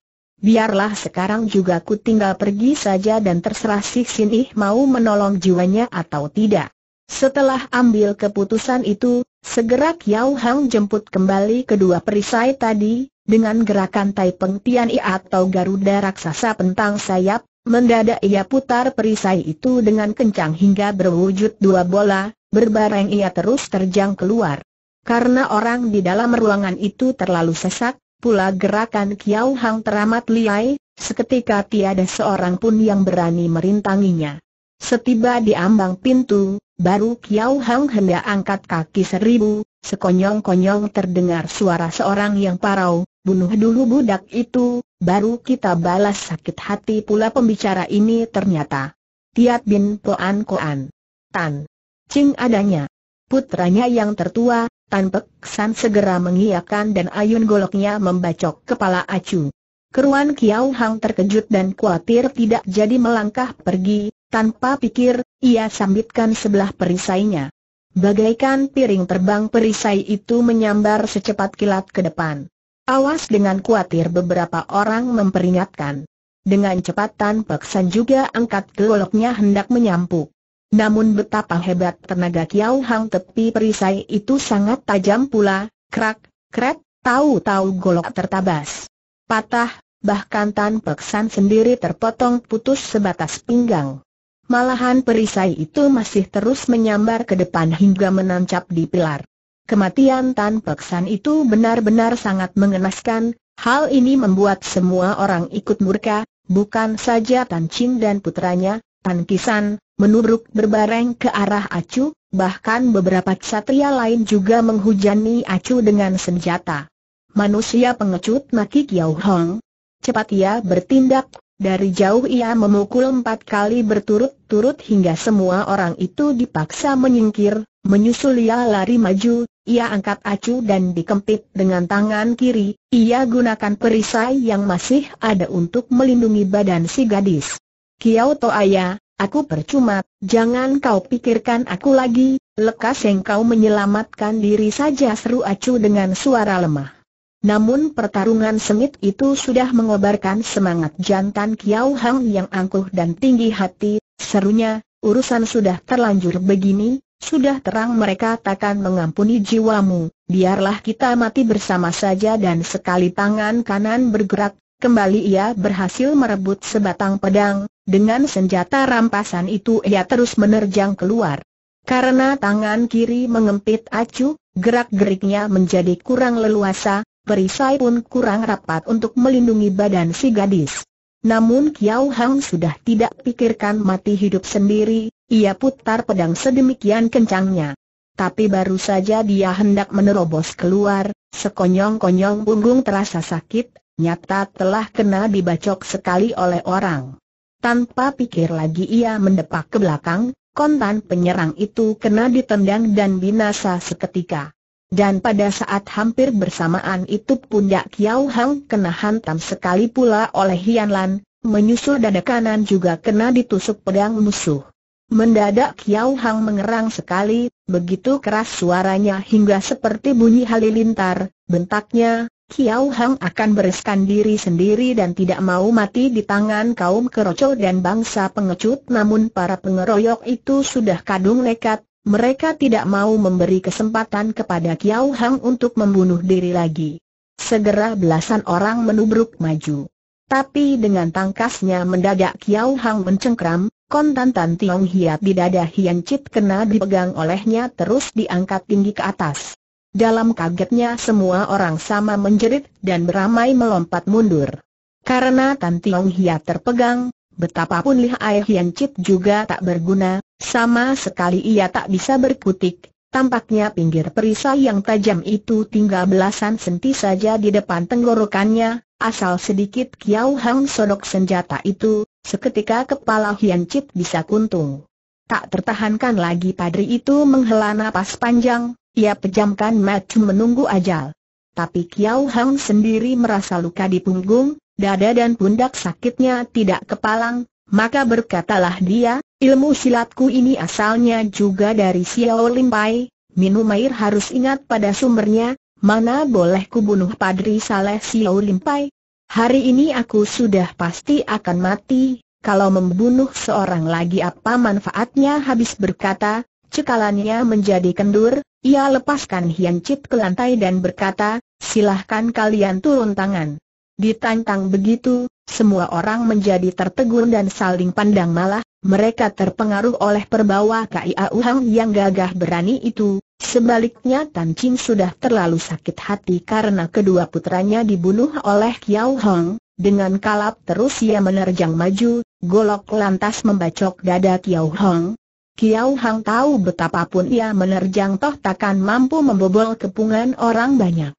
Biarlah sekarang juga ku tinggal pergi saja dan terserah si Sinih mau menolong jiwanya atau tidak. Setelah ambil keputusan itu, segera Yao Hang jemput kembali kedua perisai tadi, dengan gerakan Tai Peng Tian I atau Garuda Raksasa Pentang Sayap, mendadak ia putar perisai itu dengan kencang hingga berwujud dua bola, berbareng ia terus terjang keluar. Karena orang di dalam ruangan itu terlalu sesak, pula gerakan Kiao Hang teramat liai, seketika tiada seorang pun yang berani merintanginya. Setiba di ambang pintu, baru Kiao Hang hendak angkat kaki seribu, sekonyong-konyong terdengar suara seorang yang parau, bunuh dulu budak itu, baru kita balas sakit hati pula pembicara ini ternyata. Tiat bin Poan Koan. Tan. Cing adanya. Putranya yang tertua, Tan Pek San segera mengiyakan dan ayun goloknya membacok kepala Acu. Keruan Kiao Hang terkejut dan khawatir tidak jadi melangkah pergi, tanpa pikir, ia sambitkan sebelah perisainya. Bagaikan piring terbang perisai itu menyambar secepat kilat ke depan. Awas dengan khawatir beberapa orang memperingatkan. Dengan cepat Tan Pek San juga angkat goloknya hendak menyampuk. Namun betapa hebat tenaga kiau Hang tepi perisai itu sangat tajam pula, krak, kret, tahu-tahu golok tertabas. Patah, bahkan Tan Peksan sendiri terpotong putus sebatas pinggang. Malahan perisai itu masih terus menyambar ke depan hingga menancap di pilar. Kematian Tan Peksan itu benar-benar sangat mengenaskan, hal ini membuat semua orang ikut murka, bukan saja Tan Ching dan putranya, Tangkisan, menubruk berbareng ke arah Acu, bahkan beberapa ksatria lain juga menghujani Acu dengan senjata. Manusia pengecut Naki Kiao Hong. Cepat ia bertindak, dari jauh ia memukul empat kali berturut-turut hingga semua orang itu dipaksa menyingkir, menyusul ia lari maju, ia angkat acu dan dikempit dengan tangan kiri, ia gunakan perisai yang masih ada untuk melindungi badan si gadis. Kiao Toaya, aku percuma, jangan kau pikirkan aku lagi, lekas yang kau menyelamatkan diri saja seru acu dengan suara lemah. Namun pertarungan sengit itu sudah mengobarkan semangat jantan Kiao Hang yang angkuh dan tinggi hati, serunya, urusan sudah terlanjur begini, sudah terang mereka takkan mengampuni jiwamu, biarlah kita mati bersama saja dan sekali tangan kanan bergerak, Kembali ia berhasil merebut sebatang pedang, dengan senjata rampasan itu ia terus menerjang keluar. Karena tangan kiri mengempit acu, gerak-geriknya menjadi kurang leluasa, perisai pun kurang rapat untuk melindungi badan si gadis. Namun Kiao Hang sudah tidak pikirkan mati hidup sendiri, ia putar pedang sedemikian kencangnya. Tapi baru saja dia hendak menerobos keluar, sekonyong-konyong punggung terasa sakit, nyata telah kena dibacok sekali oleh orang. Tanpa pikir lagi ia mendepak ke belakang, kontan penyerang itu kena ditendang dan binasa seketika. Dan pada saat hampir bersamaan itu pundak Kiao Hang kena hantam sekali pula oleh Hian Lan, menyusul dada kanan juga kena ditusuk pedang musuh. Mendadak Kiao Hang mengerang sekali, begitu keras suaranya hingga seperti bunyi halilintar, bentaknya, Kiao Hang akan bereskan diri sendiri dan tidak mau mati di tangan kaum keroco dan bangsa pengecut namun para pengeroyok itu sudah kadung nekat, mereka tidak mau memberi kesempatan kepada Kiao Hang untuk membunuh diri lagi. Segera belasan orang menubruk maju. Tapi dengan tangkasnya mendadak Kiao Hang mencengkram, kontantan Tiong Hiat di dada Hian Chit kena dipegang olehnya terus diangkat tinggi ke atas. Dalam kagetnya semua orang sama menjerit dan beramai melompat mundur. Karena Tan Tiong Hia terpegang, betapapun air Hian Chip juga tak berguna, sama sekali ia tak bisa berkutik, Tampaknya pinggir perisai yang tajam itu tinggal belasan senti saja di depan tenggorokannya, asal sedikit Kiau Hang sodok senjata itu, seketika kepala Hian Chit bisa kuntung. Tak tertahankan lagi padri itu menghela napas panjang, ia pejamkan mata menunggu ajal. Tapi Kiao Hang sendiri merasa luka di punggung, dada dan pundak sakitnya tidak kepalang, maka berkatalah dia, ilmu silatku ini asalnya juga dari Xiao Limpai, minum air harus ingat pada sumbernya, mana boleh bunuh Padri Saleh Xiao Limpai. Hari ini aku sudah pasti akan mati, kalau membunuh seorang lagi apa manfaatnya habis berkata, cekalannya menjadi kendur, ia lepaskan Hian Chit ke lantai dan berkata, silahkan kalian turun tangan. Ditantang begitu, semua orang menjadi tertegun dan saling pandang malah, mereka terpengaruh oleh perbawa Kiau Hang yang gagah berani itu, sebaliknya Tan Ching sudah terlalu sakit hati karena kedua putranya dibunuh oleh Kiau Hang, dengan kalap terus ia menerjang maju, golok lantas membacok dada Kiau Hang, Kiau Hang tahu betapapun ia menerjang toh takkan mampu membobol kepungan orang banyak.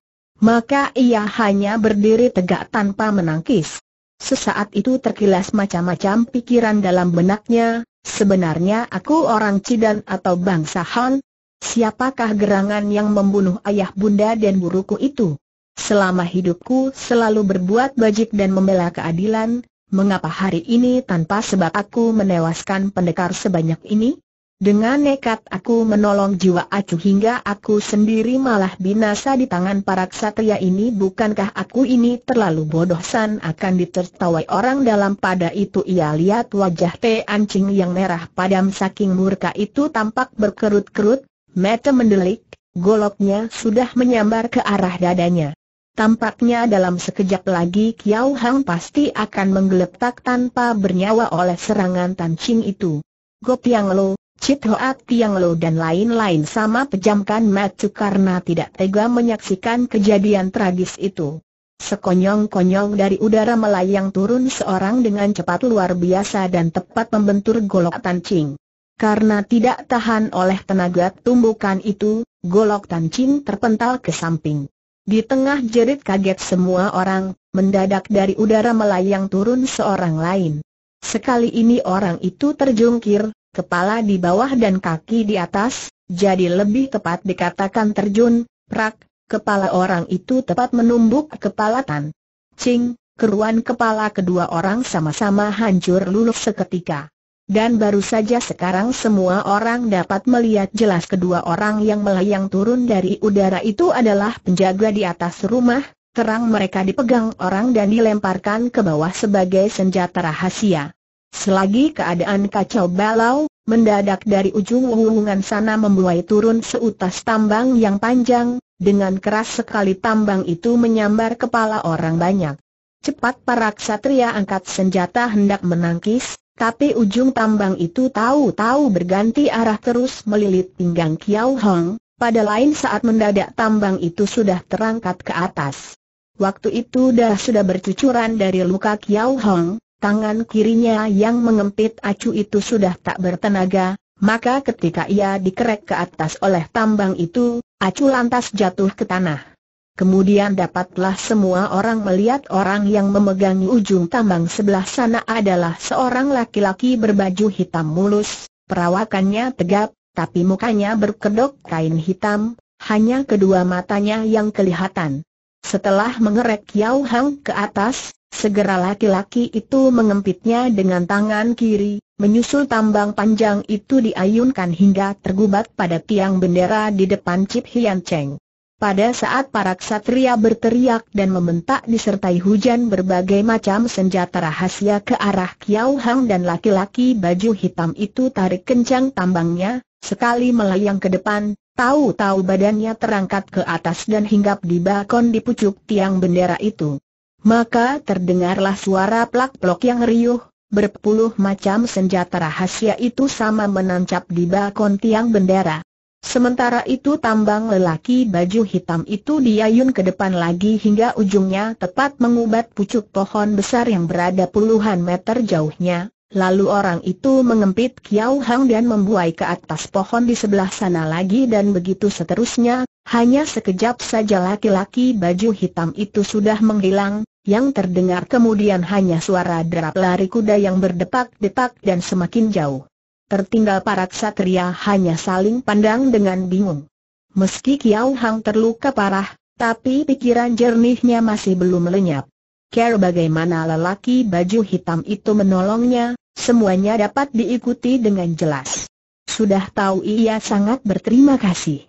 Maka ia hanya berdiri tegak tanpa menangkis. Sesaat itu terkilas macam-macam pikiran dalam benaknya, sebenarnya aku orang Cidan atau bangsa Han? Siapakah gerangan yang membunuh ayah bunda dan buruku itu? Selama hidupku selalu berbuat bajik dan membela keadilan, mengapa hari ini tanpa sebab aku menewaskan pendekar sebanyak ini? Dengan nekat aku menolong jiwa acu hingga aku sendiri malah binasa di tangan para ksatria ini bukankah aku ini terlalu bodoh san akan ditertawai orang dalam pada itu ia lihat wajah Te Ancing yang merah padam saking murka itu tampak berkerut-kerut, mata mendelik, goloknya sudah menyambar ke arah dadanya. Tampaknya dalam sekejap lagi Kiao Hang pasti akan menggeletak tanpa bernyawa oleh serangan Tan itu. Gop Yang Lo, Chit Hoat Tiang Lo dan lain-lain sama pejamkan mata karena tidak tega menyaksikan kejadian tragis itu. Sekonyong-konyong dari udara melayang turun seorang dengan cepat luar biasa dan tepat membentur golok tancing. Karena tidak tahan oleh tenaga tumbukan itu, golok tancing terpental ke samping. Di tengah jerit kaget semua orang, mendadak dari udara melayang turun seorang lain. Sekali ini orang itu terjungkir, kepala di bawah dan kaki di atas, jadi lebih tepat dikatakan terjun, prak, kepala orang itu tepat menumbuk kepala Tan. Cing, keruan kepala kedua orang sama-sama hancur luluh seketika. Dan baru saja sekarang semua orang dapat melihat jelas kedua orang yang melayang turun dari udara itu adalah penjaga di atas rumah, terang mereka dipegang orang dan dilemparkan ke bawah sebagai senjata rahasia. Selagi keadaan kacau balau, mendadak dari ujung hubungan sana membuai turun seutas tambang yang panjang, dengan keras sekali tambang itu menyambar kepala orang banyak. Cepat para ksatria angkat senjata hendak menangkis, tapi ujung tambang itu tahu-tahu berganti arah terus melilit pinggang Kiao Hong, pada lain saat mendadak tambang itu sudah terangkat ke atas. Waktu itu dah sudah bercucuran dari luka Kiao Hong, tangan kirinya yang mengempit acu itu sudah tak bertenaga, maka ketika ia dikerek ke atas oleh tambang itu, acu lantas jatuh ke tanah. Kemudian dapatlah semua orang melihat orang yang memegang ujung tambang sebelah sana adalah seorang laki-laki berbaju hitam mulus, perawakannya tegap, tapi mukanya berkedok kain hitam, hanya kedua matanya yang kelihatan. Setelah mengerek Yao Hang ke atas, Segera laki-laki itu mengempitnya dengan tangan kiri, menyusul tambang panjang itu diayunkan hingga tergubat pada tiang bendera di depan Cip Hian Cheng. Pada saat para ksatria berteriak dan membentak disertai hujan berbagai macam senjata rahasia ke arah Kiao Hang dan laki-laki baju hitam itu tarik kencang tambangnya, sekali melayang ke depan, tahu-tahu badannya terangkat ke atas dan hinggap di balkon di pucuk tiang bendera itu. Maka terdengarlah suara plak-plok yang riuh, berpuluh macam senjata rahasia itu sama menancap di balkon tiang bendera. Sementara itu tambang lelaki baju hitam itu diayun ke depan lagi hingga ujungnya tepat mengubat pucuk pohon besar yang berada puluhan meter jauhnya, lalu orang itu mengempit Kiau Hang dan membuai ke atas pohon di sebelah sana lagi dan begitu seterusnya, hanya sekejap saja laki-laki baju hitam itu sudah menghilang, yang terdengar kemudian hanya suara derap lari kuda yang berdepak-depak dan semakin jauh. Tertinggal para ksatria hanya saling pandang dengan bingung. Meski Kiao Hang terluka parah, tapi pikiran jernihnya masih belum lenyap. Care bagaimana lelaki baju hitam itu menolongnya, semuanya dapat diikuti dengan jelas. Sudah tahu ia sangat berterima kasih.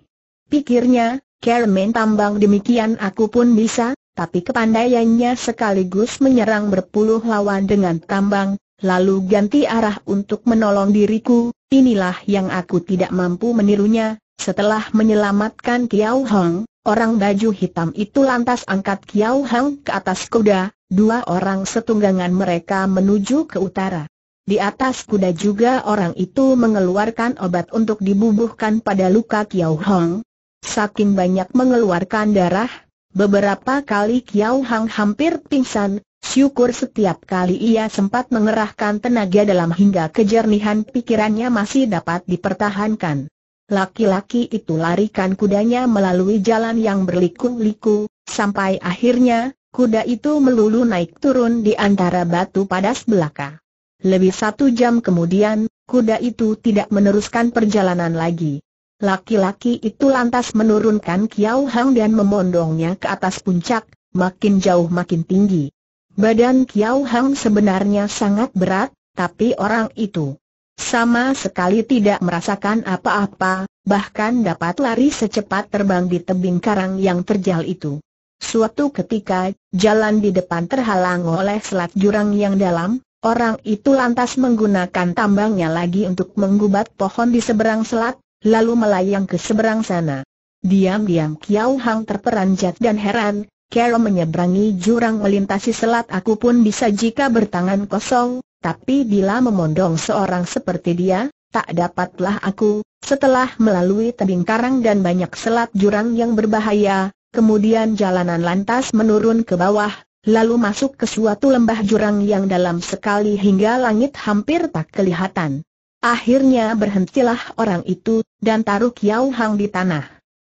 Pikirnya, Care main tambang demikian aku pun bisa, tapi kepandaiannya sekaligus menyerang berpuluh lawan dengan tambang, lalu ganti arah untuk menolong diriku, inilah yang aku tidak mampu menirunya, setelah menyelamatkan Kiao Hong, orang baju hitam itu lantas angkat Kiao Hong ke atas kuda, dua orang setunggangan mereka menuju ke utara. Di atas kuda juga orang itu mengeluarkan obat untuk dibubuhkan pada luka Kiao Hong. Saking banyak mengeluarkan darah, Beberapa kali Kiao Hang hampir pingsan, syukur setiap kali ia sempat mengerahkan tenaga dalam hingga kejernihan pikirannya masih dapat dipertahankan. Laki-laki itu larikan kudanya melalui jalan yang berliku-liku, sampai akhirnya, kuda itu melulu naik turun di antara batu padas belaka. Lebih satu jam kemudian, kuda itu tidak meneruskan perjalanan lagi. Laki-laki itu lantas menurunkan Kiao Hang dan memondongnya ke atas puncak, makin jauh makin tinggi. Badan Kiao Hang sebenarnya sangat berat, tapi orang itu sama sekali tidak merasakan apa-apa, bahkan dapat lari secepat terbang di tebing karang yang terjal itu. Suatu ketika, jalan di depan terhalang oleh selat jurang yang dalam, orang itu lantas menggunakan tambangnya lagi untuk menggubat pohon di seberang selat, lalu melayang ke seberang sana. Diam-diam Kiao Hang terperanjat dan heran, Kero menyeberangi jurang melintasi selat aku pun bisa jika bertangan kosong, tapi bila memondong seorang seperti dia, tak dapatlah aku, setelah melalui tebing karang dan banyak selat jurang yang berbahaya, kemudian jalanan lantas menurun ke bawah, lalu masuk ke suatu lembah jurang yang dalam sekali hingga langit hampir tak kelihatan. Akhirnya berhentilah orang itu, dan taruh Kiao Hang di tanah.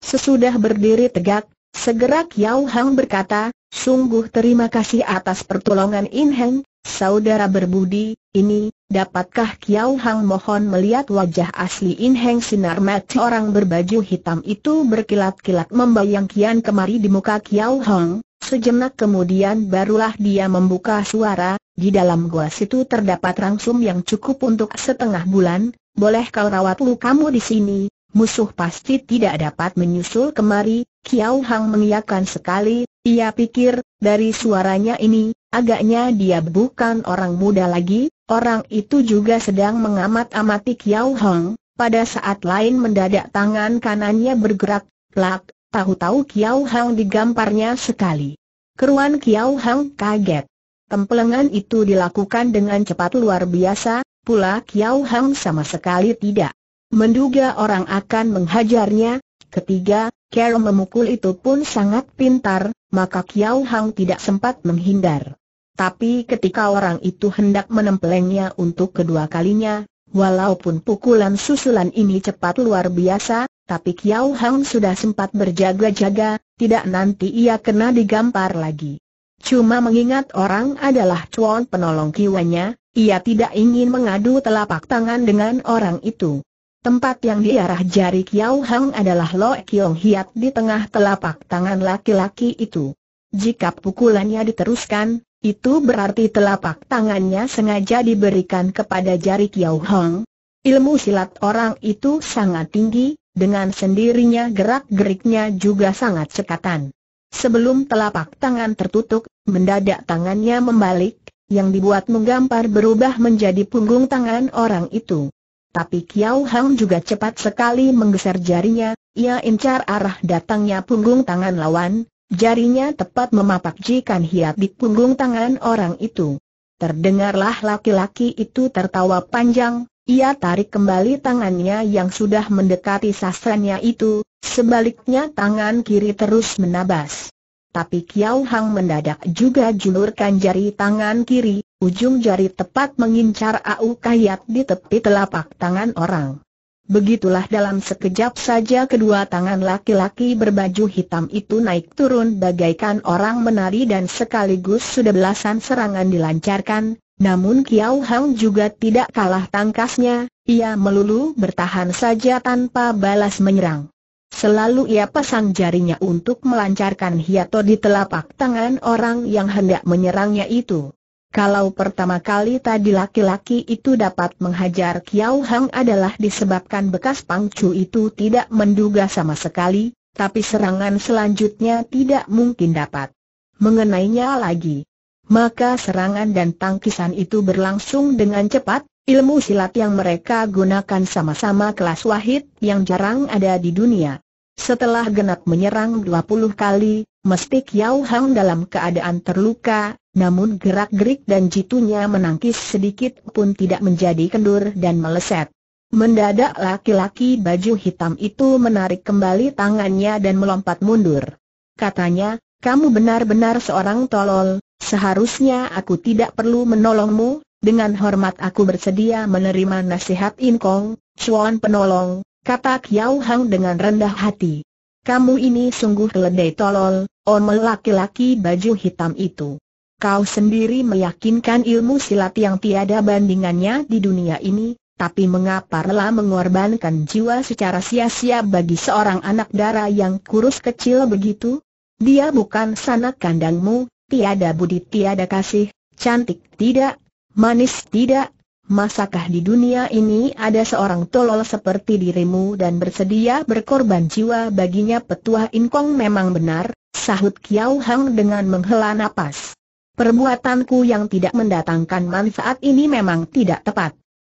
Sesudah berdiri tegak, segera Kiao Hang berkata, Sungguh terima kasih atas pertolongan In Heng, saudara berbudi, ini, dapatkah Kiao Hang mohon melihat wajah asli In Heng sinar mati orang berbaju hitam itu berkilat-kilat membayang kian kemari di muka Kiao Hang, sejenak kemudian barulah dia membuka suara, di dalam gua situ terdapat rangsum yang cukup untuk setengah bulan, boleh kau rawat lukamu di sini, musuh pasti tidak dapat menyusul kemari, Kiao Hang mengiyakan sekali, ia pikir, dari suaranya ini, agaknya dia bukan orang muda lagi, orang itu juga sedang mengamat-amati Kiao Hang, pada saat lain mendadak tangan kanannya bergerak, plak, tahu-tahu Kiao Hang digamparnya sekali. Keruan Kiao Hang kaget. Kempelengan itu dilakukan dengan cepat luar biasa, pula Kiao Hang sama sekali tidak menduga orang akan menghajarnya. Ketiga, Kero memukul itu pun sangat pintar, maka Kiao Hang tidak sempat menghindar. Tapi ketika orang itu hendak menempelengnya untuk kedua kalinya, walaupun pukulan susulan ini cepat luar biasa, tapi Kiao Hang sudah sempat berjaga-jaga, tidak nanti ia kena digampar lagi. Cuma mengingat orang adalah cuan penolong kiwanya, ia tidak ingin mengadu telapak tangan dengan orang itu. Tempat yang diarah jari kiau Hang adalah Lo Kiong Hiat di tengah telapak tangan laki-laki itu. Jika pukulannya diteruskan, itu berarti telapak tangannya sengaja diberikan kepada jari kiau Hang. Ilmu silat orang itu sangat tinggi, dengan sendirinya gerak-geriknya juga sangat cekatan. Sebelum telapak tangan tertutup, mendadak tangannya membalik, yang dibuat menggampar berubah menjadi punggung tangan orang itu. Tapi Kiao Hang juga cepat sekali menggeser jarinya, ia incar arah datangnya punggung tangan lawan, jarinya tepat memapak jikan hiat di punggung tangan orang itu. Terdengarlah laki-laki itu tertawa panjang, ia tarik kembali tangannya yang sudah mendekati sastranya itu, sebaliknya tangan kiri terus menabas. Tapi Kiao Hang mendadak juga julurkan jari tangan kiri, ujung jari tepat mengincar Au Kayat di tepi telapak tangan orang. Begitulah dalam sekejap saja kedua tangan laki-laki berbaju hitam itu naik turun bagaikan orang menari dan sekaligus sudah belasan serangan dilancarkan, namun Kiao Hang juga tidak kalah tangkasnya, ia melulu bertahan saja tanpa balas menyerang. Selalu ia pasang jarinya untuk melancarkan hiato di telapak tangan orang yang hendak menyerangnya itu. Kalau pertama kali tadi laki-laki itu dapat menghajar Kiao Hang adalah disebabkan bekas pangcu itu tidak menduga sama sekali, tapi serangan selanjutnya tidak mungkin dapat mengenainya lagi. Maka serangan dan tangkisan itu berlangsung dengan cepat, ilmu silat yang mereka gunakan sama-sama kelas wahid yang jarang ada di dunia. Setelah genap menyerang 20 kali, mestik Yao Hang dalam keadaan terluka, namun gerak-gerik dan jitunya menangkis sedikit pun tidak menjadi kendur dan meleset. Mendadak laki-laki baju hitam itu menarik kembali tangannya dan melompat mundur. Katanya, kamu benar-benar seorang tolol, Seharusnya aku tidak perlu menolongmu, dengan hormat aku bersedia menerima nasihat Inkong, Chuan penolong, kata Kiao Hang dengan rendah hati. Kamu ini sungguh keledai tolol, om laki-laki baju hitam itu. Kau sendiri meyakinkan ilmu silat yang tiada bandingannya di dunia ini, tapi mengapa rela mengorbankan jiwa secara sia-sia bagi seorang anak dara yang kurus kecil begitu? Dia bukan sanak kandangmu, Tiada budi tiada kasih, cantik tidak, manis tidak, Masakah di dunia ini ada seorang tolol seperti dirimu dan bersedia berkorban jiwa baginya petua inkong memang benar, sahut Kiao Hang dengan menghela nafas. Perbuatanku yang tidak mendatangkan manfaat ini memang tidak tepat.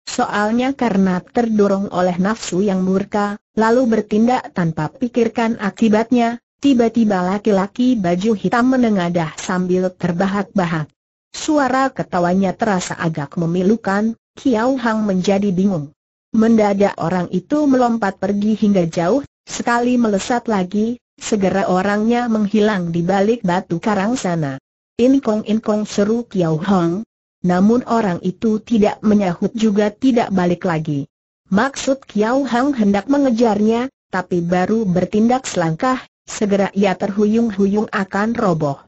Soalnya karena terdorong oleh nafsu yang murka, lalu bertindak tanpa pikirkan akibatnya, Tiba-tiba laki-laki baju hitam menengadah sambil terbahak-bahak. Suara ketawanya terasa agak memilukan, Kiao Hang menjadi bingung. Mendadak orang itu melompat pergi hingga jauh, sekali melesat lagi, segera orangnya menghilang di balik batu karang sana. Inkong Inkong seru Kiao Hang. Namun orang itu tidak menyahut juga tidak balik lagi. Maksud Kiao Hang hendak mengejarnya, tapi baru bertindak selangkah, Segera ia terhuyung-huyung akan roboh.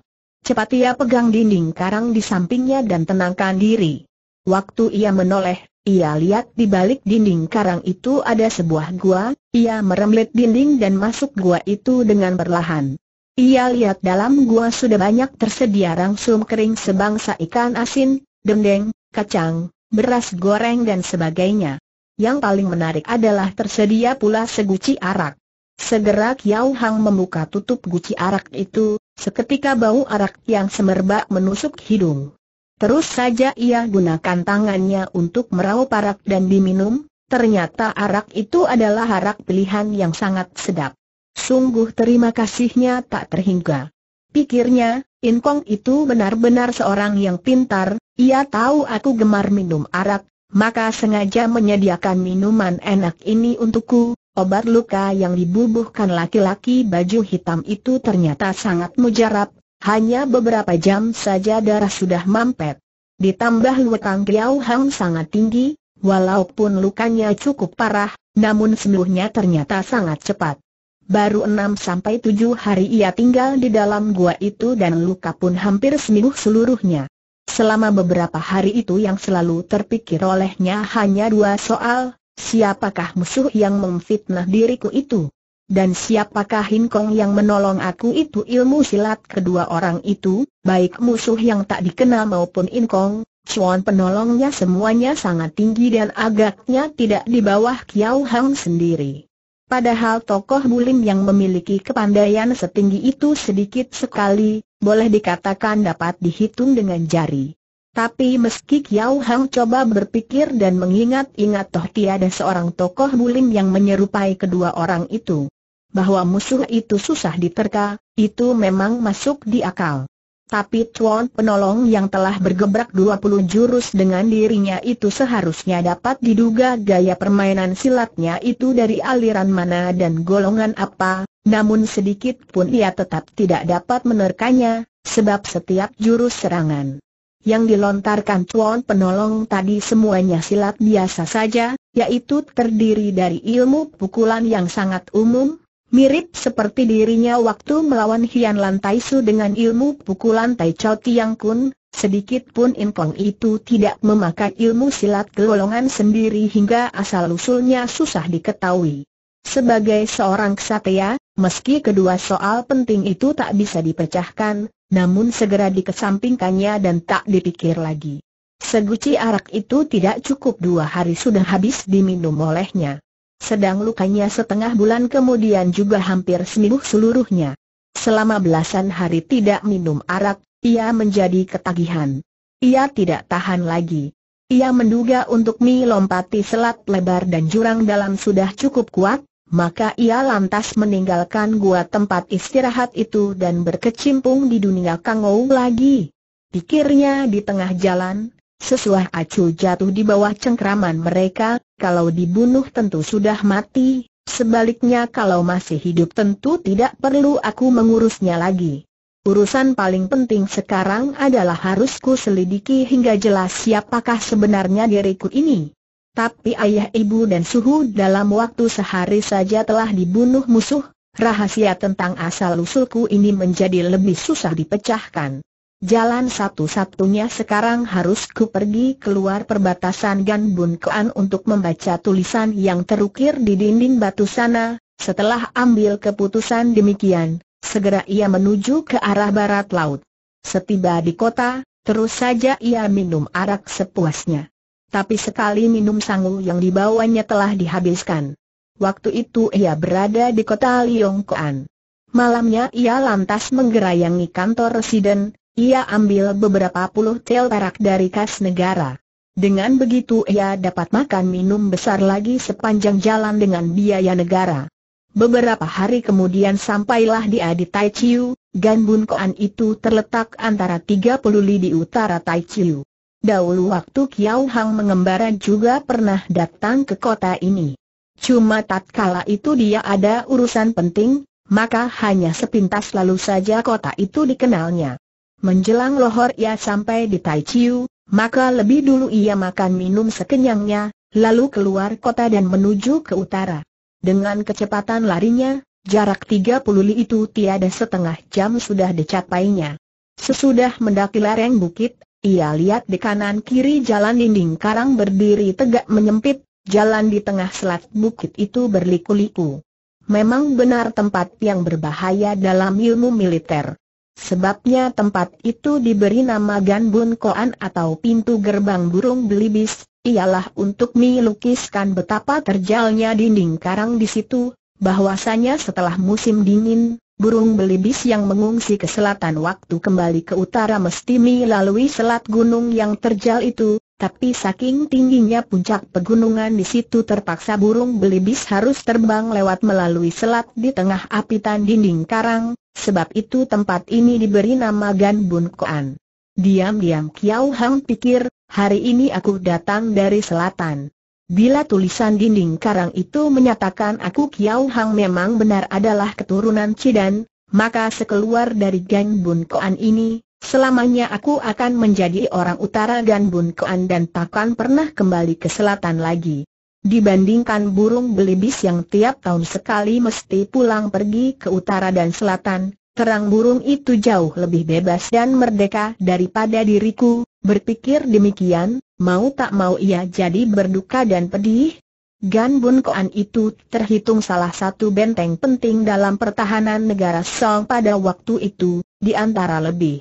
Cepat ia pegang dinding karang di sampingnya dan tenangkan diri. Waktu ia menoleh, ia lihat di balik dinding karang itu ada sebuah gua, ia meremlet dinding dan masuk gua itu dengan perlahan. Ia lihat dalam gua sudah banyak tersedia rangsum kering sebangsa ikan asin, dendeng, kacang, beras goreng dan sebagainya. Yang paling menarik adalah tersedia pula seguci arak. Segera Kiao Hang membuka tutup guci arak itu, seketika bau arak yang semerbak menusuk hidung. Terus saja ia gunakan tangannya untuk meraup arak dan diminum, ternyata arak itu adalah arak pilihan yang sangat sedap. Sungguh terima kasihnya tak terhingga. Pikirnya, Inkong itu benar-benar seorang yang pintar, ia tahu aku gemar minum arak, maka sengaja menyediakan minuman enak ini untukku, Obat luka yang dibubuhkan laki-laki baju hitam itu ternyata sangat mujarab, hanya beberapa jam saja darah sudah mampet. Ditambah lutang kiau Hang sangat tinggi, walaupun lukanya cukup parah, namun sembuhnya ternyata sangat cepat. Baru 6 sampai 7 hari ia tinggal di dalam gua itu dan luka pun hampir sembuh seluruhnya. Selama beberapa hari itu yang selalu terpikir olehnya hanya dua soal, Siapakah musuh yang memfitnah diriku itu? Dan siapakah Hinkong yang menolong aku itu ilmu silat kedua orang itu, baik musuh yang tak dikenal maupun Hinkong, cuan penolongnya semuanya sangat tinggi dan agaknya tidak di bawah kiau Hang sendiri. Padahal tokoh Bulim yang memiliki kepandaian setinggi itu sedikit sekali, boleh dikatakan dapat dihitung dengan jari. Tapi meski Kiao Hang coba berpikir dan mengingat-ingat toh tiada seorang tokoh bulim yang menyerupai kedua orang itu. Bahwa musuh itu susah diterka, itu memang masuk di akal. Tapi Tuan penolong yang telah bergebrak 20 jurus dengan dirinya itu seharusnya dapat diduga gaya permainan silatnya itu dari aliran mana dan golongan apa, namun sedikit pun ia tetap tidak dapat menerkanya, sebab setiap jurus serangan yang dilontarkan Tuan penolong tadi semuanya silat biasa saja, yaitu terdiri dari ilmu pukulan yang sangat umum, mirip seperti dirinya waktu melawan Hian Lan Tai Su dengan ilmu pukulan Tai Chao Tiang Kun, sedikit pun Impong itu tidak memakai ilmu silat golongan sendiri hingga asal-usulnya susah diketahui. Sebagai seorang ksatria, meski kedua soal penting itu tak bisa dipecahkan, namun segera dikesampingkannya dan tak dipikir lagi. Seguci arak itu tidak cukup dua hari sudah habis diminum olehnya. Sedang lukanya setengah bulan kemudian juga hampir seminggu seluruhnya. Selama belasan hari tidak minum arak, ia menjadi ketagihan. Ia tidak tahan lagi. Ia menduga untuk melompati selat lebar dan jurang dalam sudah cukup kuat, maka ia lantas meninggalkan gua tempat istirahat itu dan berkecimpung di dunia kangou lagi. Pikirnya di tengah jalan, sesuah acu jatuh di bawah cengkraman mereka, kalau dibunuh tentu sudah mati, sebaliknya kalau masih hidup tentu tidak perlu aku mengurusnya lagi. Urusan paling penting sekarang adalah harusku selidiki hingga jelas siapakah sebenarnya diriku ini. Tapi ayah ibu dan suhu dalam waktu sehari saja telah dibunuh musuh, rahasia tentang asal-usulku ini menjadi lebih susah dipecahkan. Jalan satu-satunya sekarang harus ku pergi keluar perbatasan Ganbun untuk membaca tulisan yang terukir di dinding batu sana. Setelah ambil keputusan demikian, segera ia menuju ke arah barat laut. Setiba di kota, terus saja ia minum arak sepuasnya tapi sekali minum sangu yang dibawanya telah dihabiskan. Waktu itu ia berada di kota Liongkoan. Malamnya ia lantas menggerayangi kantor residen, ia ambil beberapa puluh tel perak dari kas negara. Dengan begitu ia dapat makan minum besar lagi sepanjang jalan dengan biaya negara. Beberapa hari kemudian sampailah dia di Taichiu, Ganbun Koan itu terletak antara 30 li di utara Taichiu. Dahulu waktu Kiao Hang mengembara juga pernah datang ke kota ini. Cuma tatkala itu dia ada urusan penting, maka hanya sepintas lalu saja kota itu dikenalnya. Menjelang lohor ia sampai di Tai Chiu, maka lebih dulu ia makan minum sekenyangnya, lalu keluar kota dan menuju ke utara. Dengan kecepatan larinya, jarak 30 li itu tiada setengah jam sudah dicapainya. Sesudah mendaki lereng bukit ia lihat di kanan kiri jalan dinding karang berdiri tegak menyempit, jalan di tengah selat bukit itu berliku-liku. Memang benar tempat yang berbahaya dalam ilmu militer. Sebabnya tempat itu diberi nama Ganbun Koan atau pintu gerbang burung belibis, ialah untuk melukiskan betapa terjalnya dinding karang di situ, bahwasanya setelah musim dingin, Burung belibis yang mengungsi ke selatan waktu kembali ke utara mesti melalui selat gunung yang terjal itu, tapi saking tingginya puncak pegunungan di situ terpaksa burung belibis harus terbang lewat melalui selat di tengah apitan dinding karang, sebab itu tempat ini diberi nama Gan Bun Koan. Diam-diam Kiau Hang pikir, hari ini aku datang dari selatan. Bila tulisan dinding karang itu menyatakan aku Kiao Hang memang benar adalah keturunan Cidan, maka sekeluar dari Gang Bun Koan ini, selamanya aku akan menjadi orang utara dan Bun Koan dan takkan pernah kembali ke selatan lagi. Dibandingkan burung belibis yang tiap tahun sekali mesti pulang pergi ke utara dan selatan, terang burung itu jauh lebih bebas dan merdeka daripada diriku, berpikir demikian, Mau tak mau ia jadi berduka dan pedih. Gan Bun Koan itu terhitung salah satu benteng penting dalam pertahanan negara Song pada waktu itu, di antara lebih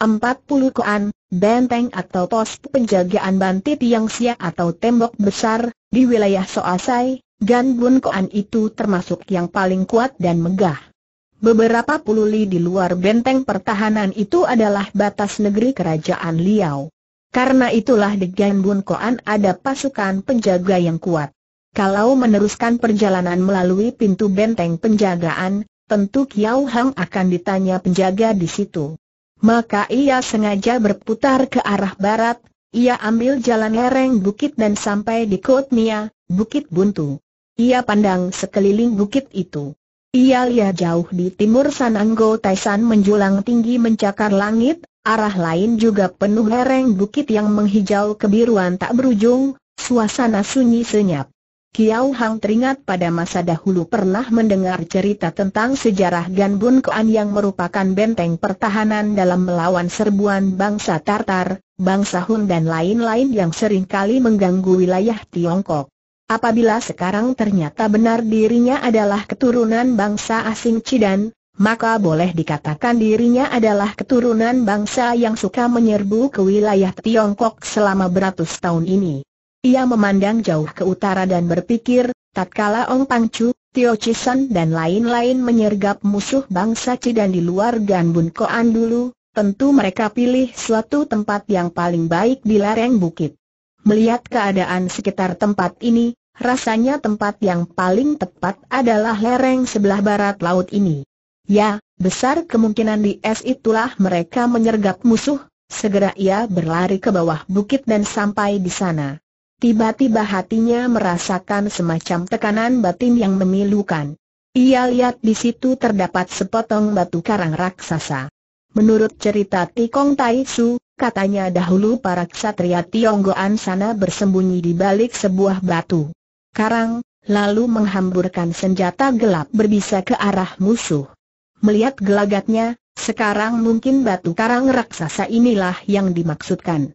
40 koan, benteng atau pos penjagaan bantit yang sia atau tembok besar, di wilayah Soasai, Gan Bun Koan itu termasuk yang paling kuat dan megah. Beberapa puluh li di luar benteng pertahanan itu adalah batas negeri kerajaan Liao. Karena itulah di Gambun Koan ada pasukan penjaga yang kuat. Kalau meneruskan perjalanan melalui pintu benteng penjagaan, tentu Kiao Hang akan ditanya penjaga di situ. Maka ia sengaja berputar ke arah barat, ia ambil jalan lereng bukit dan sampai di Kotnia, Bukit Buntu. Ia pandang sekeliling bukit itu. Ia lihat jauh di timur Sananggo Taisan menjulang tinggi mencakar langit, arah lain juga penuh lereng bukit yang menghijau kebiruan tak berujung, suasana sunyi senyap. Kiao Hang teringat pada masa dahulu pernah mendengar cerita tentang sejarah Gan Bun yang merupakan benteng pertahanan dalam melawan serbuan bangsa Tartar, bangsa Hun dan lain-lain yang seringkali mengganggu wilayah Tiongkok. Apabila sekarang ternyata benar dirinya adalah keturunan bangsa asing Cidan, maka boleh dikatakan dirinya adalah keturunan bangsa yang suka menyerbu ke wilayah Tiongkok selama beratus tahun ini. Ia memandang jauh ke utara dan berpikir, tatkala Ong Pangcu, Tio Chisan dan lain-lain menyergap musuh bangsa Cidan di luar Ganbun Koan dulu, tentu mereka pilih suatu tempat yang paling baik di lereng bukit. Melihat keadaan sekitar tempat ini, rasanya tempat yang paling tepat adalah lereng sebelah barat laut ini. Ya, besar kemungkinan di es itulah mereka menyergap musuh, segera ia berlari ke bawah bukit dan sampai di sana. Tiba-tiba hatinya merasakan semacam tekanan batin yang memilukan. Ia lihat di situ terdapat sepotong batu karang raksasa. Menurut cerita Tikong Tai Su, katanya dahulu para ksatria Tionggoan sana bersembunyi di balik sebuah batu karang, lalu menghamburkan senjata gelap berbisa ke arah musuh. Melihat gelagatnya, sekarang mungkin batu karang raksasa inilah yang dimaksudkan.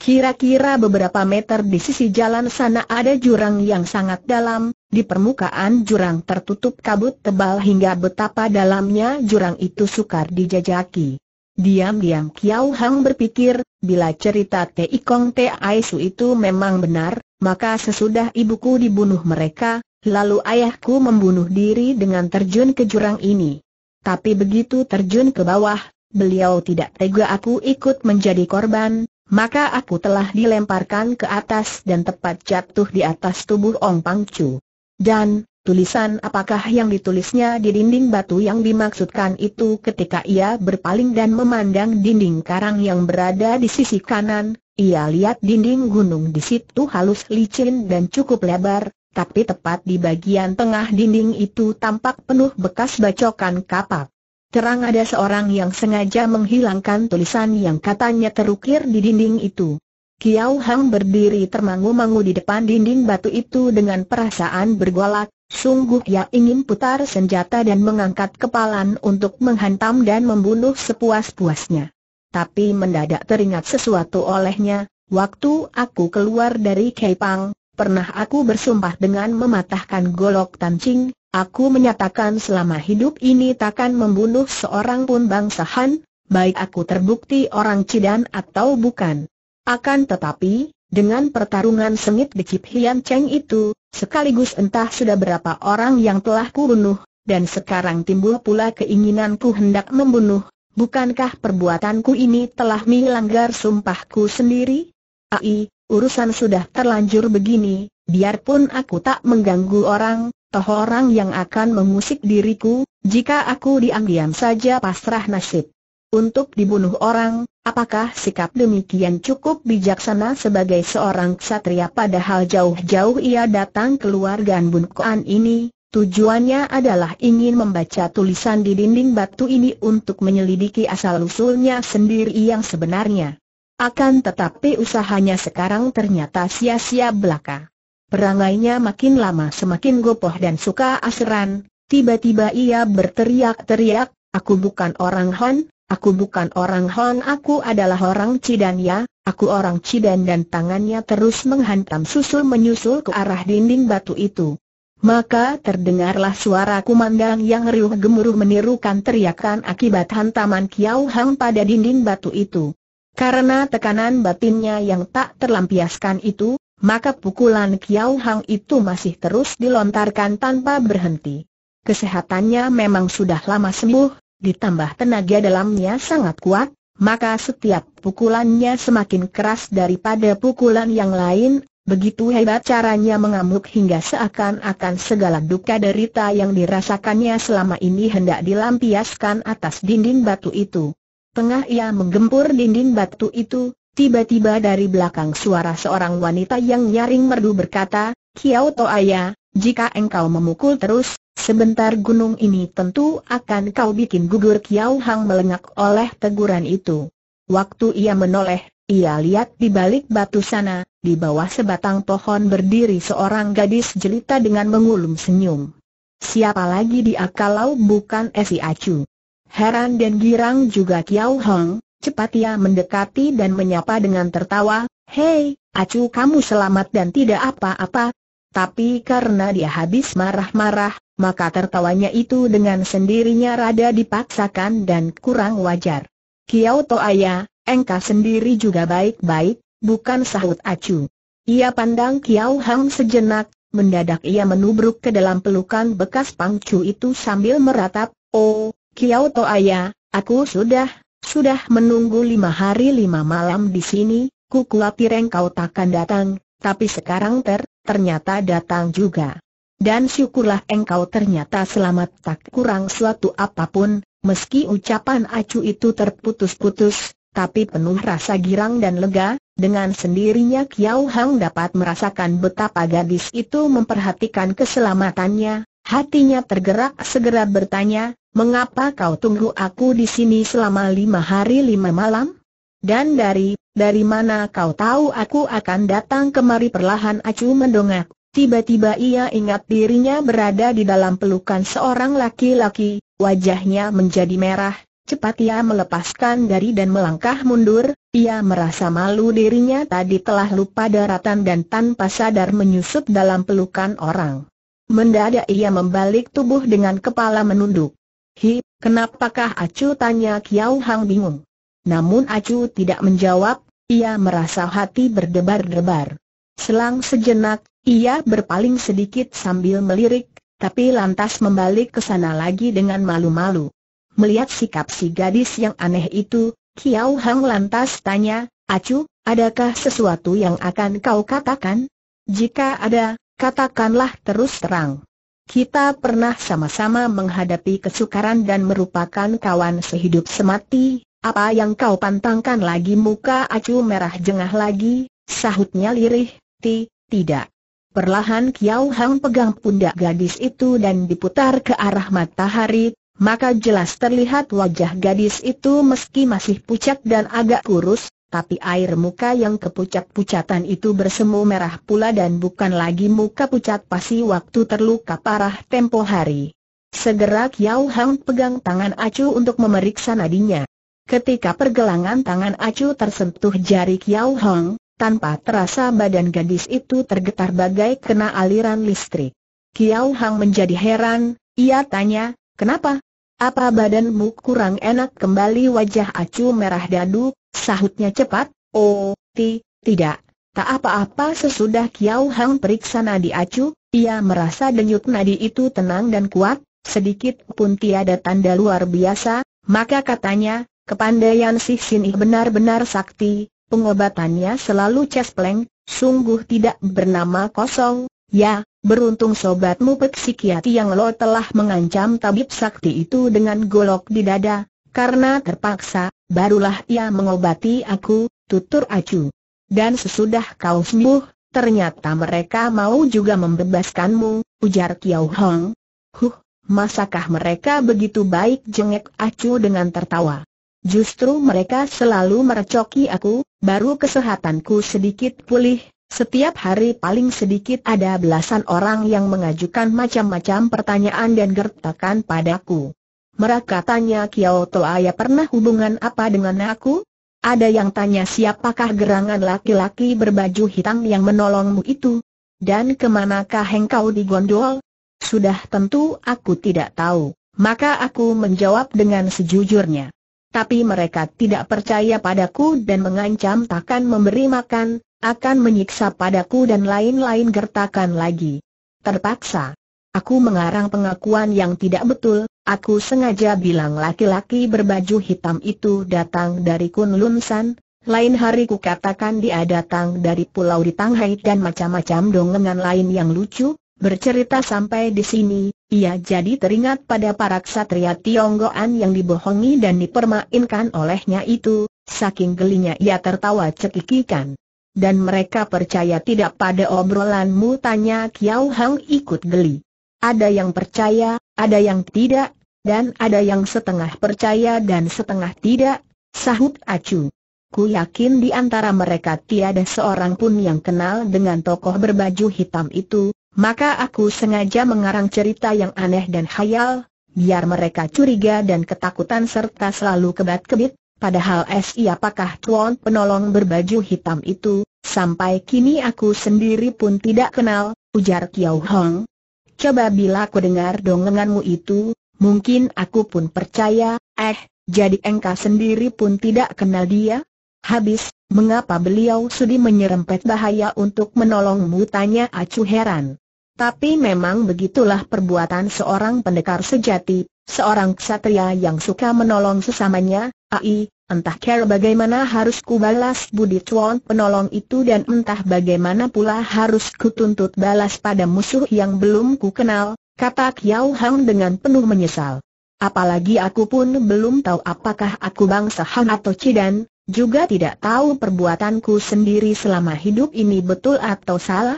Kira-kira beberapa meter di sisi jalan sana ada jurang yang sangat dalam, di permukaan jurang tertutup kabut tebal hingga betapa dalamnya jurang itu sukar dijajaki. Diam-diam Kiao Hang berpikir, bila cerita Tei Kong Tei Su itu memang benar, maka sesudah ibuku dibunuh mereka, lalu ayahku membunuh diri dengan terjun ke jurang ini. Tapi begitu terjun ke bawah, beliau tidak tega aku ikut menjadi korban, maka aku telah dilemparkan ke atas dan tepat jatuh di atas tubuh Ong Pang Chu. Dan, tulisan apakah yang ditulisnya di dinding batu yang dimaksudkan itu ketika ia berpaling dan memandang dinding karang yang berada di sisi kanan, ia lihat dinding gunung di situ halus licin dan cukup lebar, tapi tepat di bagian tengah dinding itu tampak penuh bekas bacokan kapak. Terang ada seorang yang sengaja menghilangkan tulisan yang katanya terukir di dinding itu. Kiao Hang berdiri termangu-mangu di depan dinding batu itu dengan perasaan bergolak, sungguh ia ingin putar senjata dan mengangkat kepalan untuk menghantam dan membunuh sepuas-puasnya tapi mendadak teringat sesuatu olehnya, waktu aku keluar dari Kepang, pernah aku bersumpah dengan mematahkan golok tancing, aku menyatakan selama hidup ini takkan membunuh seorang pun bangsa Han, baik aku terbukti orang Cidan atau bukan. Akan tetapi, dengan pertarungan sengit di Cip Hian Cheng itu, sekaligus entah sudah berapa orang yang telah kubunuh, dan sekarang timbul pula keinginanku hendak membunuh, bukankah perbuatanku ini telah melanggar sumpahku sendiri? Ai, urusan sudah terlanjur begini, biarpun aku tak mengganggu orang, toh orang yang akan mengusik diriku, jika aku diam-diam saja pasrah nasib. Untuk dibunuh orang, apakah sikap demikian cukup bijaksana sebagai seorang ksatria padahal jauh-jauh ia datang keluar Gan Bun ini, Tujuannya adalah ingin membaca tulisan di dinding batu ini untuk menyelidiki asal-usulnya sendiri yang sebenarnya. Akan tetapi usahanya sekarang ternyata sia-sia belaka. Perangainya makin lama semakin gopoh dan suka aseran, tiba-tiba ia berteriak-teriak, aku bukan orang Hon, aku bukan orang Hon aku adalah orang Cidanya, aku orang Cidan dan tangannya terus menghantam susul menyusul ke arah dinding batu itu. Maka terdengarlah suara kumandang yang riuh gemuruh menirukan teriakan akibat hantaman Kiau Hang pada dinding batu itu. Karena tekanan batinnya yang tak terlampiaskan itu, maka pukulan Kiau Hang itu masih terus dilontarkan tanpa berhenti. Kesehatannya memang sudah lama sembuh, ditambah tenaga dalamnya sangat kuat, maka setiap pukulannya semakin keras daripada pukulan yang lain, Begitu hebat caranya mengamuk hingga seakan-akan segala duka derita yang dirasakannya selama ini hendak dilampiaskan atas dinding batu itu. Tengah ia menggempur dinding batu itu, tiba-tiba dari belakang suara seorang wanita yang nyaring merdu berkata, Kiao Ayah, jika engkau memukul terus, sebentar gunung ini tentu akan kau bikin gugur Kiao Hang melengak oleh teguran itu. Waktu ia menoleh, ia lihat di balik batu sana, di bawah sebatang pohon berdiri seorang gadis jelita dengan mengulum senyum. Siapa lagi dia kalau bukan Esi Acu? Heran dan girang juga Kiao Hong, cepat ia mendekati dan menyapa dengan tertawa, Hei, Acu kamu selamat dan tidak apa-apa. Tapi karena dia habis marah-marah, maka tertawanya itu dengan sendirinya rada dipaksakan dan kurang wajar. Kiao Toaya, engkau sendiri juga baik-baik, bukan sahut acu. Ia pandang Kiao Hang sejenak, mendadak ia menubruk ke dalam pelukan bekas pangcu itu sambil meratap, Oh, Kiao Toaya, aku sudah, sudah menunggu lima hari lima malam di sini, ku kuatir engkau takkan datang, tapi sekarang ter, ternyata datang juga. Dan syukurlah engkau ternyata selamat tak kurang suatu apapun, meski ucapan acu itu terputus-putus, tapi penuh rasa girang dan lega, dengan sendirinya Kiau Hang dapat merasakan betapa gadis itu memperhatikan keselamatannya, hatinya tergerak segera bertanya, mengapa kau tunggu aku di sini selama lima hari lima malam? Dan dari, dari mana kau tahu aku akan datang kemari perlahan acu mendongak, tiba-tiba ia ingat dirinya berada di dalam pelukan seorang laki-laki, wajahnya menjadi merah, Cepat ia melepaskan dari dan melangkah mundur, ia merasa malu dirinya tadi telah lupa daratan dan tanpa sadar menyusup dalam pelukan orang. Mendadak ia membalik tubuh dengan kepala menunduk. Hi, kenapakah Acu tanya Kiau Hang bingung. Namun Acu tidak menjawab, ia merasa hati berdebar-debar. Selang sejenak, ia berpaling sedikit sambil melirik, tapi lantas membalik ke sana lagi dengan malu-malu. Melihat sikap si gadis yang aneh itu, Kiao Hang lantas tanya, Acu, adakah sesuatu yang akan kau katakan? Jika ada, katakanlah terus terang. Kita pernah sama-sama menghadapi kesukaran dan merupakan kawan sehidup semati, apa yang kau pantangkan lagi muka Acu merah jengah lagi, sahutnya lirih, ti, tidak. Perlahan Kiao Hang pegang pundak gadis itu dan diputar ke arah matahari, maka jelas terlihat wajah gadis itu meski masih pucat dan agak kurus, tapi air muka yang kepucat-pucatan itu bersemu merah pula dan bukan lagi muka pucat pasi waktu terluka parah tempo hari. Segera Kiao Hang pegang tangan Acu untuk memeriksa nadinya. Ketika pergelangan tangan Acu tersentuh jari Kiao Hang, tanpa terasa badan gadis itu tergetar bagai kena aliran listrik. Kiao Hang menjadi heran, ia tanya, kenapa? Apa badanmu kurang enak kembali wajah acu merah dadu, sahutnya cepat, oh, ti, tidak. Tak apa-apa sesudah Kiau Hang periksa nadi acu, ia merasa denyut nadi itu tenang dan kuat, sedikit pun tiada tanda luar biasa, maka katanya, kepandaian si Sinih benar-benar sakti, pengobatannya selalu cespleng, sungguh tidak bernama kosong, ya, Beruntung sobatmu peksikiat yang lo telah mengancam tabib sakti itu dengan golok di dada, karena terpaksa, barulah ia mengobati aku, tutur acu. Dan sesudah kau sembuh, ternyata mereka mau juga membebaskanmu, ujar Kiao Hong. Huh, masakah mereka begitu baik jengek acu dengan tertawa. Justru mereka selalu merecoki aku, baru kesehatanku sedikit pulih, setiap hari paling sedikit ada belasan orang yang mengajukan macam-macam pertanyaan dan gertakan padaku. Mereka tanya Kiao Toaya pernah hubungan apa dengan aku? Ada yang tanya siapakah gerangan laki-laki berbaju hitam yang menolongmu itu? Dan kemanakah engkau digondol? Sudah tentu aku tidak tahu, maka aku menjawab dengan sejujurnya. Tapi mereka tidak percaya padaku dan mengancam takkan memberi makan, akan menyiksa padaku dan lain-lain gertakan lagi. Terpaksa. Aku mengarang pengakuan yang tidak betul, aku sengaja bilang laki-laki berbaju hitam itu datang dari Kunlun San, lain hari ku katakan dia datang dari pulau di Tanghai dan macam-macam dongengan lain yang lucu, bercerita sampai di sini, ia jadi teringat pada para ksatria Tionggoan yang dibohongi dan dipermainkan olehnya itu, saking gelinya ia tertawa cekikikan dan mereka percaya tidak pada obrolanmu tanya Kiao Hang ikut geli. Ada yang percaya, ada yang tidak, dan ada yang setengah percaya dan setengah tidak, sahut acu. Ku yakin di antara mereka tiada seorang pun yang kenal dengan tokoh berbaju hitam itu, maka aku sengaja mengarang cerita yang aneh dan khayal, biar mereka curiga dan ketakutan serta selalu kebat-kebit, Padahal si apakah tuan penolong berbaju hitam itu, sampai kini aku sendiri pun tidak kenal, ujar Kiao Hong. Coba bila aku dengar dongenganmu itu, mungkin aku pun percaya, eh, jadi engkau sendiri pun tidak kenal dia? Habis, mengapa beliau sudi menyerempet bahaya untuk menolongmu tanya Acu heran. Tapi memang begitulah perbuatan seorang pendekar sejati, seorang ksatria yang suka menolong sesamanya, ai, entah care bagaimana harus kubalas budi cuan penolong itu dan entah bagaimana pula harus kutuntut balas pada musuh yang belum ku kenal, kata Kiao Hang dengan penuh menyesal. Apalagi aku pun belum tahu apakah aku bangsa Han atau Cidan, juga tidak tahu perbuatanku sendiri selama hidup ini betul atau salah.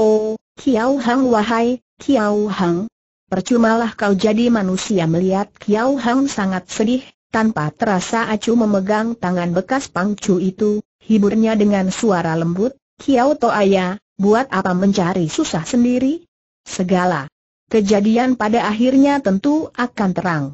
Oh, Kiao Hang wahai, Kiao Hang. Percumalah kau jadi manusia melihat Kiao Hang sangat sedih, tanpa terasa Acu memegang tangan bekas pangcu itu, hiburnya dengan suara lembut, Kiao Toaya, buat apa mencari susah sendiri? Segala kejadian pada akhirnya tentu akan terang.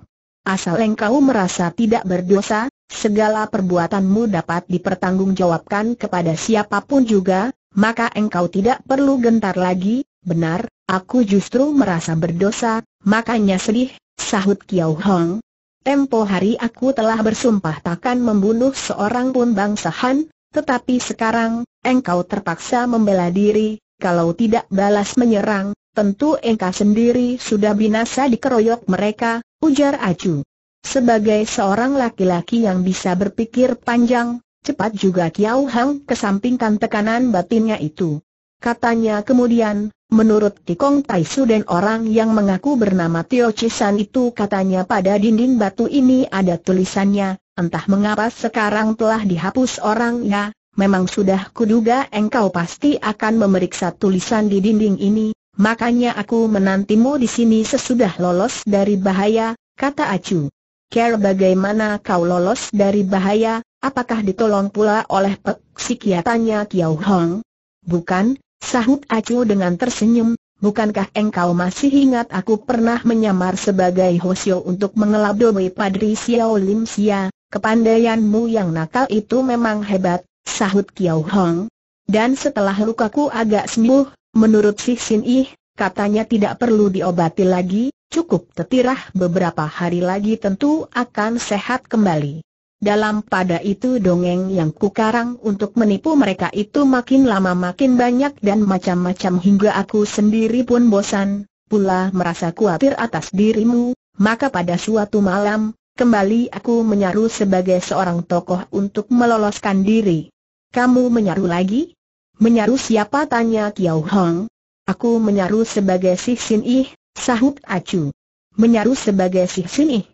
Asal engkau merasa tidak berdosa, segala perbuatanmu dapat dipertanggungjawabkan kepada siapapun juga, maka engkau tidak perlu gentar lagi, benar, aku justru merasa berdosa, makanya sedih, sahut Kiao Hong. Tempo hari aku telah bersumpah takkan membunuh seorang pun Bangsa Han, tetapi sekarang, engkau terpaksa membela diri, kalau tidak balas menyerang, tentu engkau sendiri sudah binasa dikeroyok mereka, ujar Acu. Sebagai seorang laki-laki yang bisa berpikir panjang, Cepat juga Kiao Hang kesampingkan tekanan batinnya itu. Katanya kemudian, menurut Tikong Taishu dan orang yang mengaku bernama Tio Chisan itu katanya pada dinding batu ini ada tulisannya, entah mengapa sekarang telah dihapus orangnya, memang sudah kuduga engkau pasti akan memeriksa tulisan di dinding ini, makanya aku menantimu di sini sesudah lolos dari bahaya, kata Acu. Care bagaimana kau lolos dari bahaya, apakah ditolong pula oleh psikiatannya Kiao Hong? Bukan, sahut Acu dengan tersenyum, bukankah engkau masih ingat aku pernah menyamar sebagai Hosio untuk mengelabui Padri Xiao Lim Xia, kepandaianmu yang nakal itu memang hebat, sahut Kiao Hong. Dan setelah lukaku agak sembuh, menurut si Sin Ih, katanya tidak perlu diobati lagi, cukup tetirah beberapa hari lagi tentu akan sehat kembali. Dalam pada itu dongeng yang kukarang untuk menipu mereka itu makin lama makin banyak dan macam-macam hingga aku sendiri pun bosan, pula merasa khawatir atas dirimu, maka pada suatu malam, kembali aku menyaru sebagai seorang tokoh untuk meloloskan diri. Kamu menyaru lagi? Menyaru siapa tanya Kiao Hong? Aku menyaru sebagai si Sin Ih, sahut Acu. Menyaru sebagai si Sin Ih.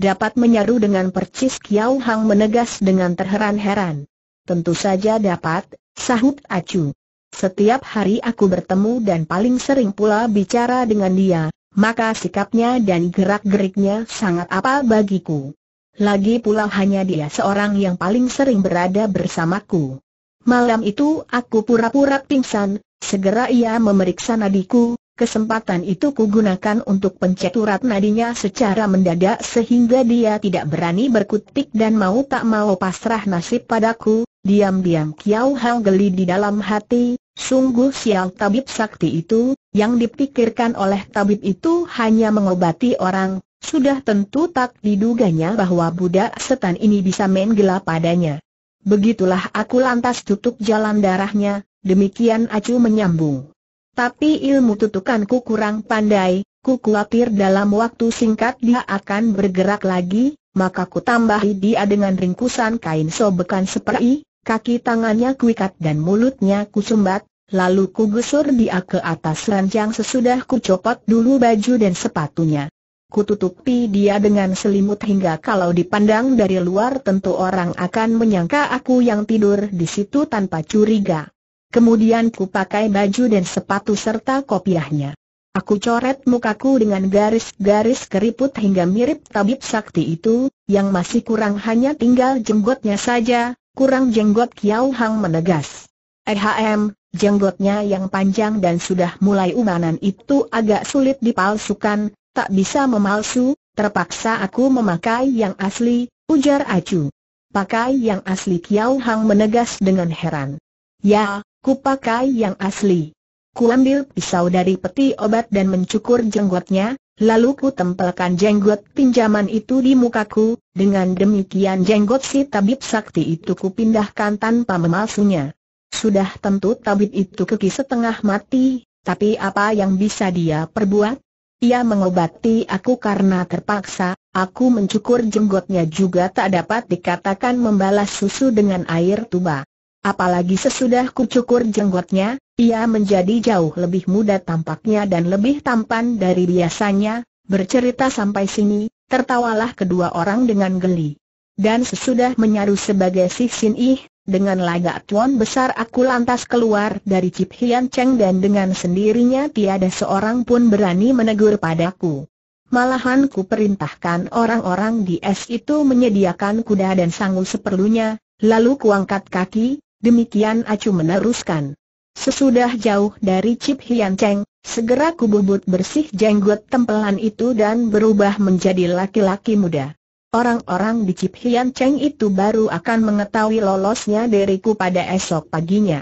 Dapat menyaru dengan percis Kiao Hang menegas dengan terheran-heran. Tentu saja dapat, sahut Acu. Setiap hari aku bertemu dan paling sering pula bicara dengan dia, maka sikapnya dan gerak-geriknya sangat apa bagiku. Lagi pula hanya dia seorang yang paling sering berada bersamaku. Malam itu aku pura-pura pingsan, segera ia memeriksa nadiku, Kesempatan itu kugunakan untuk penceturat nadinya secara mendadak sehingga dia tidak berani berkutik dan mau tak mau pasrah nasib padaku. Diam-diam Kiau Hao geli di dalam hati, sungguh sial tabib sakti itu, yang dipikirkan oleh tabib itu hanya mengobati orang, sudah tentu tak diduganya bahwa budak setan ini bisa main gelap padanya. Begitulah aku lantas tutup jalan darahnya, demikian Acu menyambung. Tapi ilmu tutukanku kurang pandai, ku khawatir dalam waktu singkat dia akan bergerak lagi, maka ku tambahi dia dengan ringkusan kain sobekan seperti, kaki tangannya kuikat dan mulutnya ku sumbat, lalu ku gusur dia ke atas ranjang sesudah ku copot dulu baju dan sepatunya. Ku Kututupi dia dengan selimut hingga kalau dipandang dari luar tentu orang akan menyangka aku yang tidur di situ tanpa curiga. Kemudian ku pakai baju dan sepatu serta kopiahnya. Aku coret mukaku dengan garis-garis keriput hingga mirip tabib sakti itu, yang masih kurang hanya tinggal jenggotnya saja, kurang jenggot Kiao Hang menegas. Ehm, jenggotnya yang panjang dan sudah mulai umanan itu agak sulit dipalsukan, tak bisa memalsu, terpaksa aku memakai yang asli, ujar Acu. Pakai yang asli Kiao Hang menegas dengan heran. Ya, Kupakai yang asli. Kuambil pisau dari peti obat dan mencukur jenggotnya, lalu ku tempelkan jenggot pinjaman itu di mukaku, dengan demikian jenggot si tabib sakti itu ku pindahkan tanpa memalsunya. Sudah tentu tabib itu keki setengah mati, tapi apa yang bisa dia perbuat? Ia mengobati aku karena terpaksa, aku mencukur jenggotnya juga tak dapat dikatakan membalas susu dengan air tuba. Apalagi sesudah kucukur jenggotnya, ia menjadi jauh lebih muda tampaknya dan lebih tampan dari biasanya, bercerita sampai sini, tertawalah kedua orang dengan geli. Dan sesudah menyaru sebagai si Sin Ih, dengan lagak tuan besar aku lantas keluar dari Cip Hian Cheng dan dengan sendirinya tiada seorang pun berani menegur padaku. Malahan ku perintahkan orang-orang di es itu menyediakan kuda dan sanggul seperlunya, Lalu kuangkat kaki, Demikian Acu meneruskan. Sesudah jauh dari Cip Hian Cheng, segera kububut bersih jenggot tempelan itu dan berubah menjadi laki-laki muda. Orang-orang di Cip Hian Cheng itu baru akan mengetahui lolosnya diriku pada esok paginya.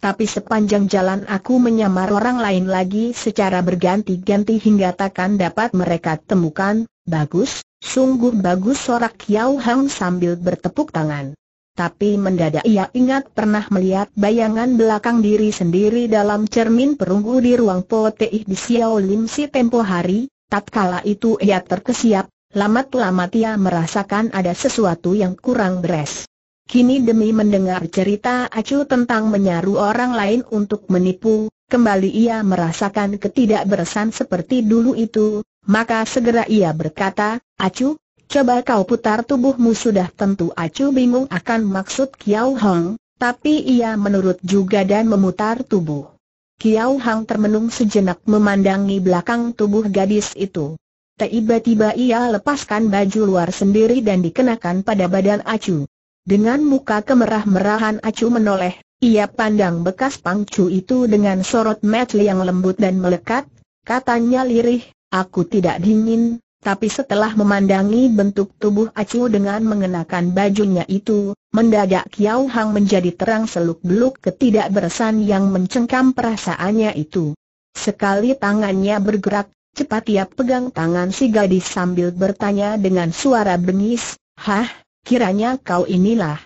Tapi sepanjang jalan aku menyamar orang lain lagi secara berganti-ganti hingga takkan dapat mereka temukan, bagus, sungguh bagus sorak Yao Hang sambil bertepuk tangan tapi mendadak ia ingat pernah melihat bayangan belakang diri sendiri dalam cermin perunggu di ruang potei di Xiao Lim si tempo hari, tatkala itu ia terkesiap, lamat-lamat ia merasakan ada sesuatu yang kurang beres. Kini demi mendengar cerita acu tentang menyaru orang lain untuk menipu, kembali ia merasakan ketidakberesan seperti dulu itu, maka segera ia berkata, Acu, Coba kau putar tubuhmu sudah tentu acu bingung akan maksud Kiao Hong, tapi ia menurut juga dan memutar tubuh. Kiao Hang termenung sejenak memandangi belakang tubuh gadis itu. Tiba-tiba ia lepaskan baju luar sendiri dan dikenakan pada badan acu. Dengan muka kemerah-merahan acu menoleh, ia pandang bekas pangcu itu dengan sorot mata yang lembut dan melekat, katanya lirih, aku tidak dingin, tapi setelah memandangi bentuk tubuh Acu dengan mengenakan bajunya itu, mendadak Kiao Hang menjadi terang seluk-beluk ketidakberesan yang mencengkam perasaannya itu. Sekali tangannya bergerak, cepat ia pegang tangan si gadis sambil bertanya dengan suara bengis, Hah, kiranya kau inilah.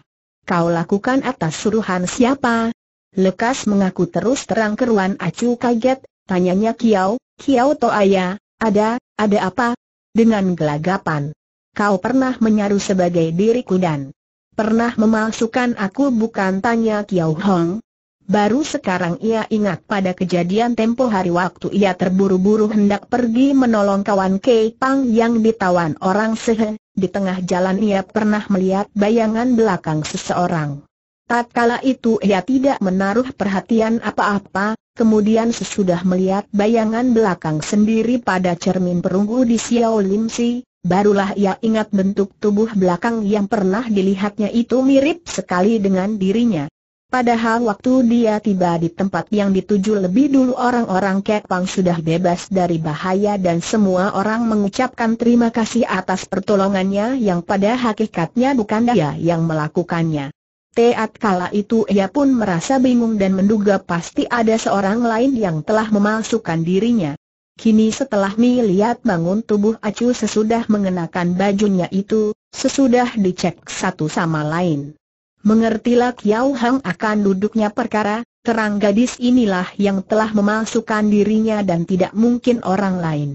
Kau lakukan atas suruhan siapa? Lekas mengaku terus terang keruan Acu kaget, tanyanya Kiao, Kiao Toaya, ada, ada apa, dengan gelagapan. Kau pernah menyaru sebagai diriku dan pernah memalsukan aku bukan tanya Kiao Hong. Baru sekarang ia ingat pada kejadian tempo hari waktu ia terburu-buru hendak pergi menolong kawan Kei Pang yang ditawan orang sehe, di tengah jalan ia pernah melihat bayangan belakang seseorang. Tatkala itu ia tidak menaruh perhatian apa-apa, Kemudian sesudah melihat bayangan belakang sendiri pada cermin perunggu di Xiao Lim Si, barulah ia ingat bentuk tubuh belakang yang pernah dilihatnya itu mirip sekali dengan dirinya. Padahal waktu dia tiba di tempat yang dituju lebih dulu orang-orang Kepang sudah bebas dari bahaya dan semua orang mengucapkan terima kasih atas pertolongannya yang pada hakikatnya bukan dia yang melakukannya. Teat kala itu ia pun merasa bingung dan menduga pasti ada seorang lain yang telah memalsukan dirinya. Kini setelah Mi lihat bangun tubuh Acu sesudah mengenakan bajunya itu, sesudah dicek satu sama lain. Mengertilah Kiao Hang akan duduknya perkara, terang gadis inilah yang telah memalsukan dirinya dan tidak mungkin orang lain.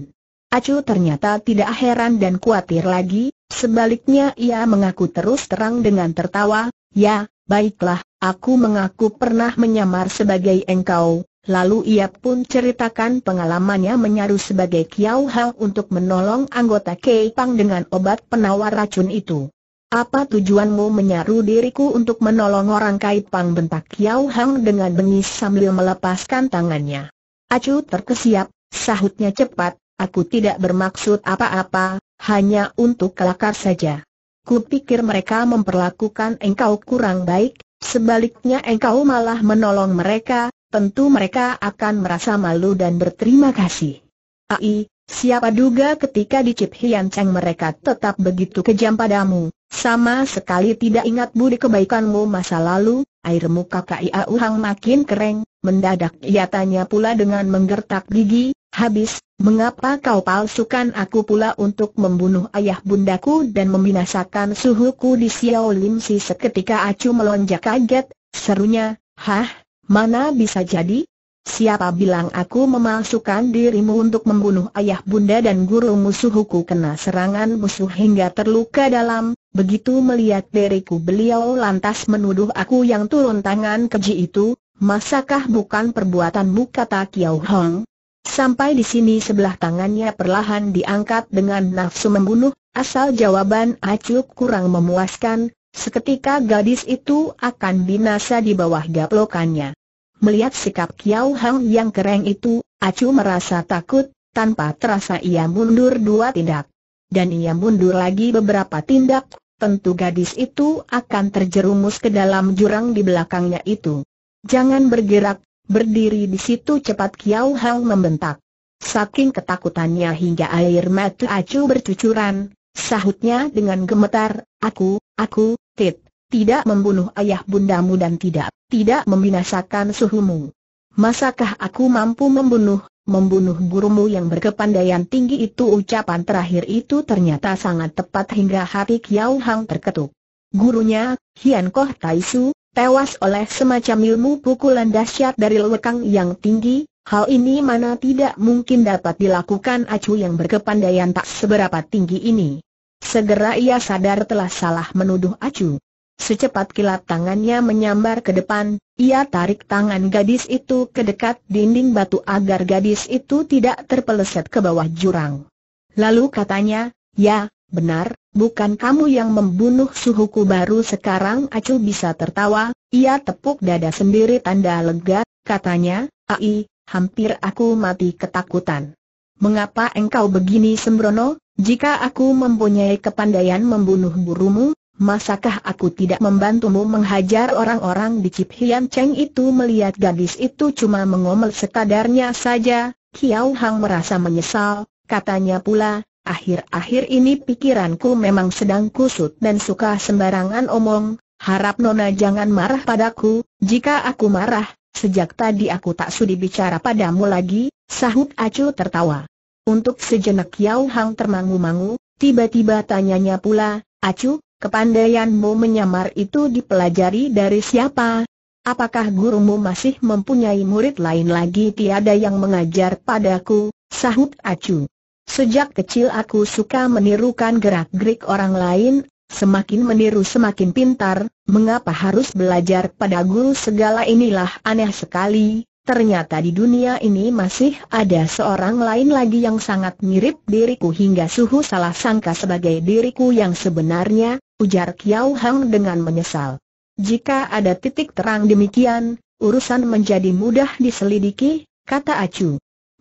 Acu ternyata tidak heran dan khawatir lagi, sebaliknya ia mengaku terus terang dengan tertawa, Ya, baiklah, aku mengaku pernah menyamar sebagai engkau, lalu ia pun ceritakan pengalamannya menyaru sebagai Kiao Hao untuk menolong anggota Kei Pang dengan obat penawar racun itu. Apa tujuanmu menyaru diriku untuk menolong orang Pang bentak Kiao Hang dengan bengis sambil melepaskan tangannya. Acu terkesiap, sahutnya cepat, aku tidak bermaksud apa-apa, hanya untuk kelakar saja. Kupikir mereka memperlakukan engkau kurang baik, sebaliknya engkau malah menolong mereka, tentu mereka akan merasa malu dan berterima kasih. Ai, siapa duga ketika di Cip Hian Cheng mereka tetap begitu kejam padamu, sama sekali tidak ingat budi kebaikanmu masa lalu, air muka Kai Auhang makin kering, Mendadak ia tanya pula dengan menggertak gigi, habis, mengapa kau palsukan aku pula untuk membunuh ayah bundaku dan membinasakan suhuku di Xiao Lim Si seketika acu melonjak kaget, serunya, hah, mana bisa jadi? Siapa bilang aku memalsukan dirimu untuk membunuh ayah bunda dan guru musuhku kena serangan musuh hingga terluka dalam, begitu melihat diriku beliau lantas menuduh aku yang turun tangan keji itu, Masakah bukan perbuatanmu kata Kiao Hong? Sampai di sini sebelah tangannya perlahan diangkat dengan nafsu membunuh, asal jawaban Acuk kurang memuaskan, seketika gadis itu akan binasa di bawah gaplokannya. Melihat sikap Kiao Hong yang kering itu, Acu merasa takut, tanpa terasa ia mundur dua tindak. Dan ia mundur lagi beberapa tindak, tentu gadis itu akan terjerumus ke dalam jurang di belakangnya itu. Jangan bergerak, berdiri di situ cepat Kiao Hao membentak. Saking ketakutannya hingga air mata acu bercucuran, sahutnya dengan gemetar, aku, aku, tit, tidak membunuh ayah bundamu dan tidak, tidak membinasakan suhumu. Masakah aku mampu membunuh, membunuh gurumu yang berkepandaian tinggi itu ucapan terakhir itu ternyata sangat tepat hingga hati Kiao Hang terketuk. Gurunya, Hian Koh Taisu, tewas oleh semacam ilmu pukulan dahsyat dari lekang yang tinggi, hal ini mana tidak mungkin dapat dilakukan acu yang berkepandaian tak seberapa tinggi ini. Segera ia sadar telah salah menuduh acu. Secepat kilat tangannya menyambar ke depan, ia tarik tangan gadis itu ke dekat dinding batu agar gadis itu tidak terpeleset ke bawah jurang. Lalu katanya, ya, Benar, bukan kamu yang membunuh suhuku baru sekarang Acu bisa tertawa, ia tepuk dada sendiri tanda lega, katanya, Ai, hampir aku mati ketakutan. Mengapa engkau begini sembrono, jika aku mempunyai kepandaian membunuh burumu, Masakah aku tidak membantumu menghajar orang-orang di Cip Hian Cheng itu melihat gadis itu cuma mengomel sekadarnya saja, Kiao Hang merasa menyesal, katanya pula, Akhir-akhir ini pikiranku memang sedang kusut dan suka sembarangan omong, harap Nona jangan marah padaku, jika aku marah, sejak tadi aku tak sudi bicara padamu lagi, sahut Acu tertawa. Untuk sejenak Yao Hang termangu-mangu, tiba-tiba tanyanya pula, Acu, kepandaianmu menyamar itu dipelajari dari siapa? Apakah gurumu masih mempunyai murid lain lagi tiada yang mengajar padaku, sahut Acu. Sejak kecil aku suka menirukan gerak-gerik orang lain, semakin meniru semakin pintar, mengapa harus belajar pada guru segala inilah aneh sekali, ternyata di dunia ini masih ada seorang lain lagi yang sangat mirip diriku hingga suhu salah sangka sebagai diriku yang sebenarnya, ujar Kiao Hang dengan menyesal. Jika ada titik terang demikian, urusan menjadi mudah diselidiki, kata Acu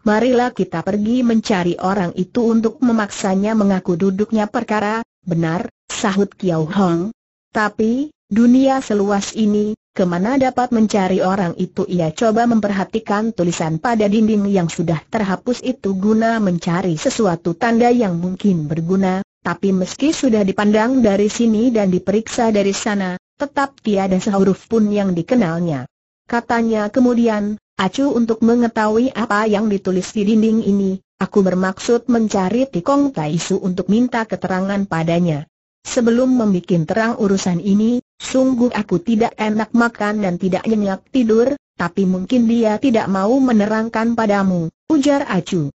marilah kita pergi mencari orang itu untuk memaksanya mengaku duduknya perkara, benar, sahut Kiao Hong. Tapi, dunia seluas ini, kemana dapat mencari orang itu ia coba memperhatikan tulisan pada dinding yang sudah terhapus itu guna mencari sesuatu tanda yang mungkin berguna, tapi meski sudah dipandang dari sini dan diperiksa dari sana, tetap tiada sehuruf pun yang dikenalnya. Katanya kemudian, Acu untuk mengetahui apa yang ditulis di dinding ini, aku bermaksud mencari Tikong Taisu untuk minta keterangan padanya. Sebelum membuat terang urusan ini, sungguh aku tidak enak makan dan tidak nyenyak tidur, tapi mungkin dia tidak mau menerangkan padamu, ujar Acu.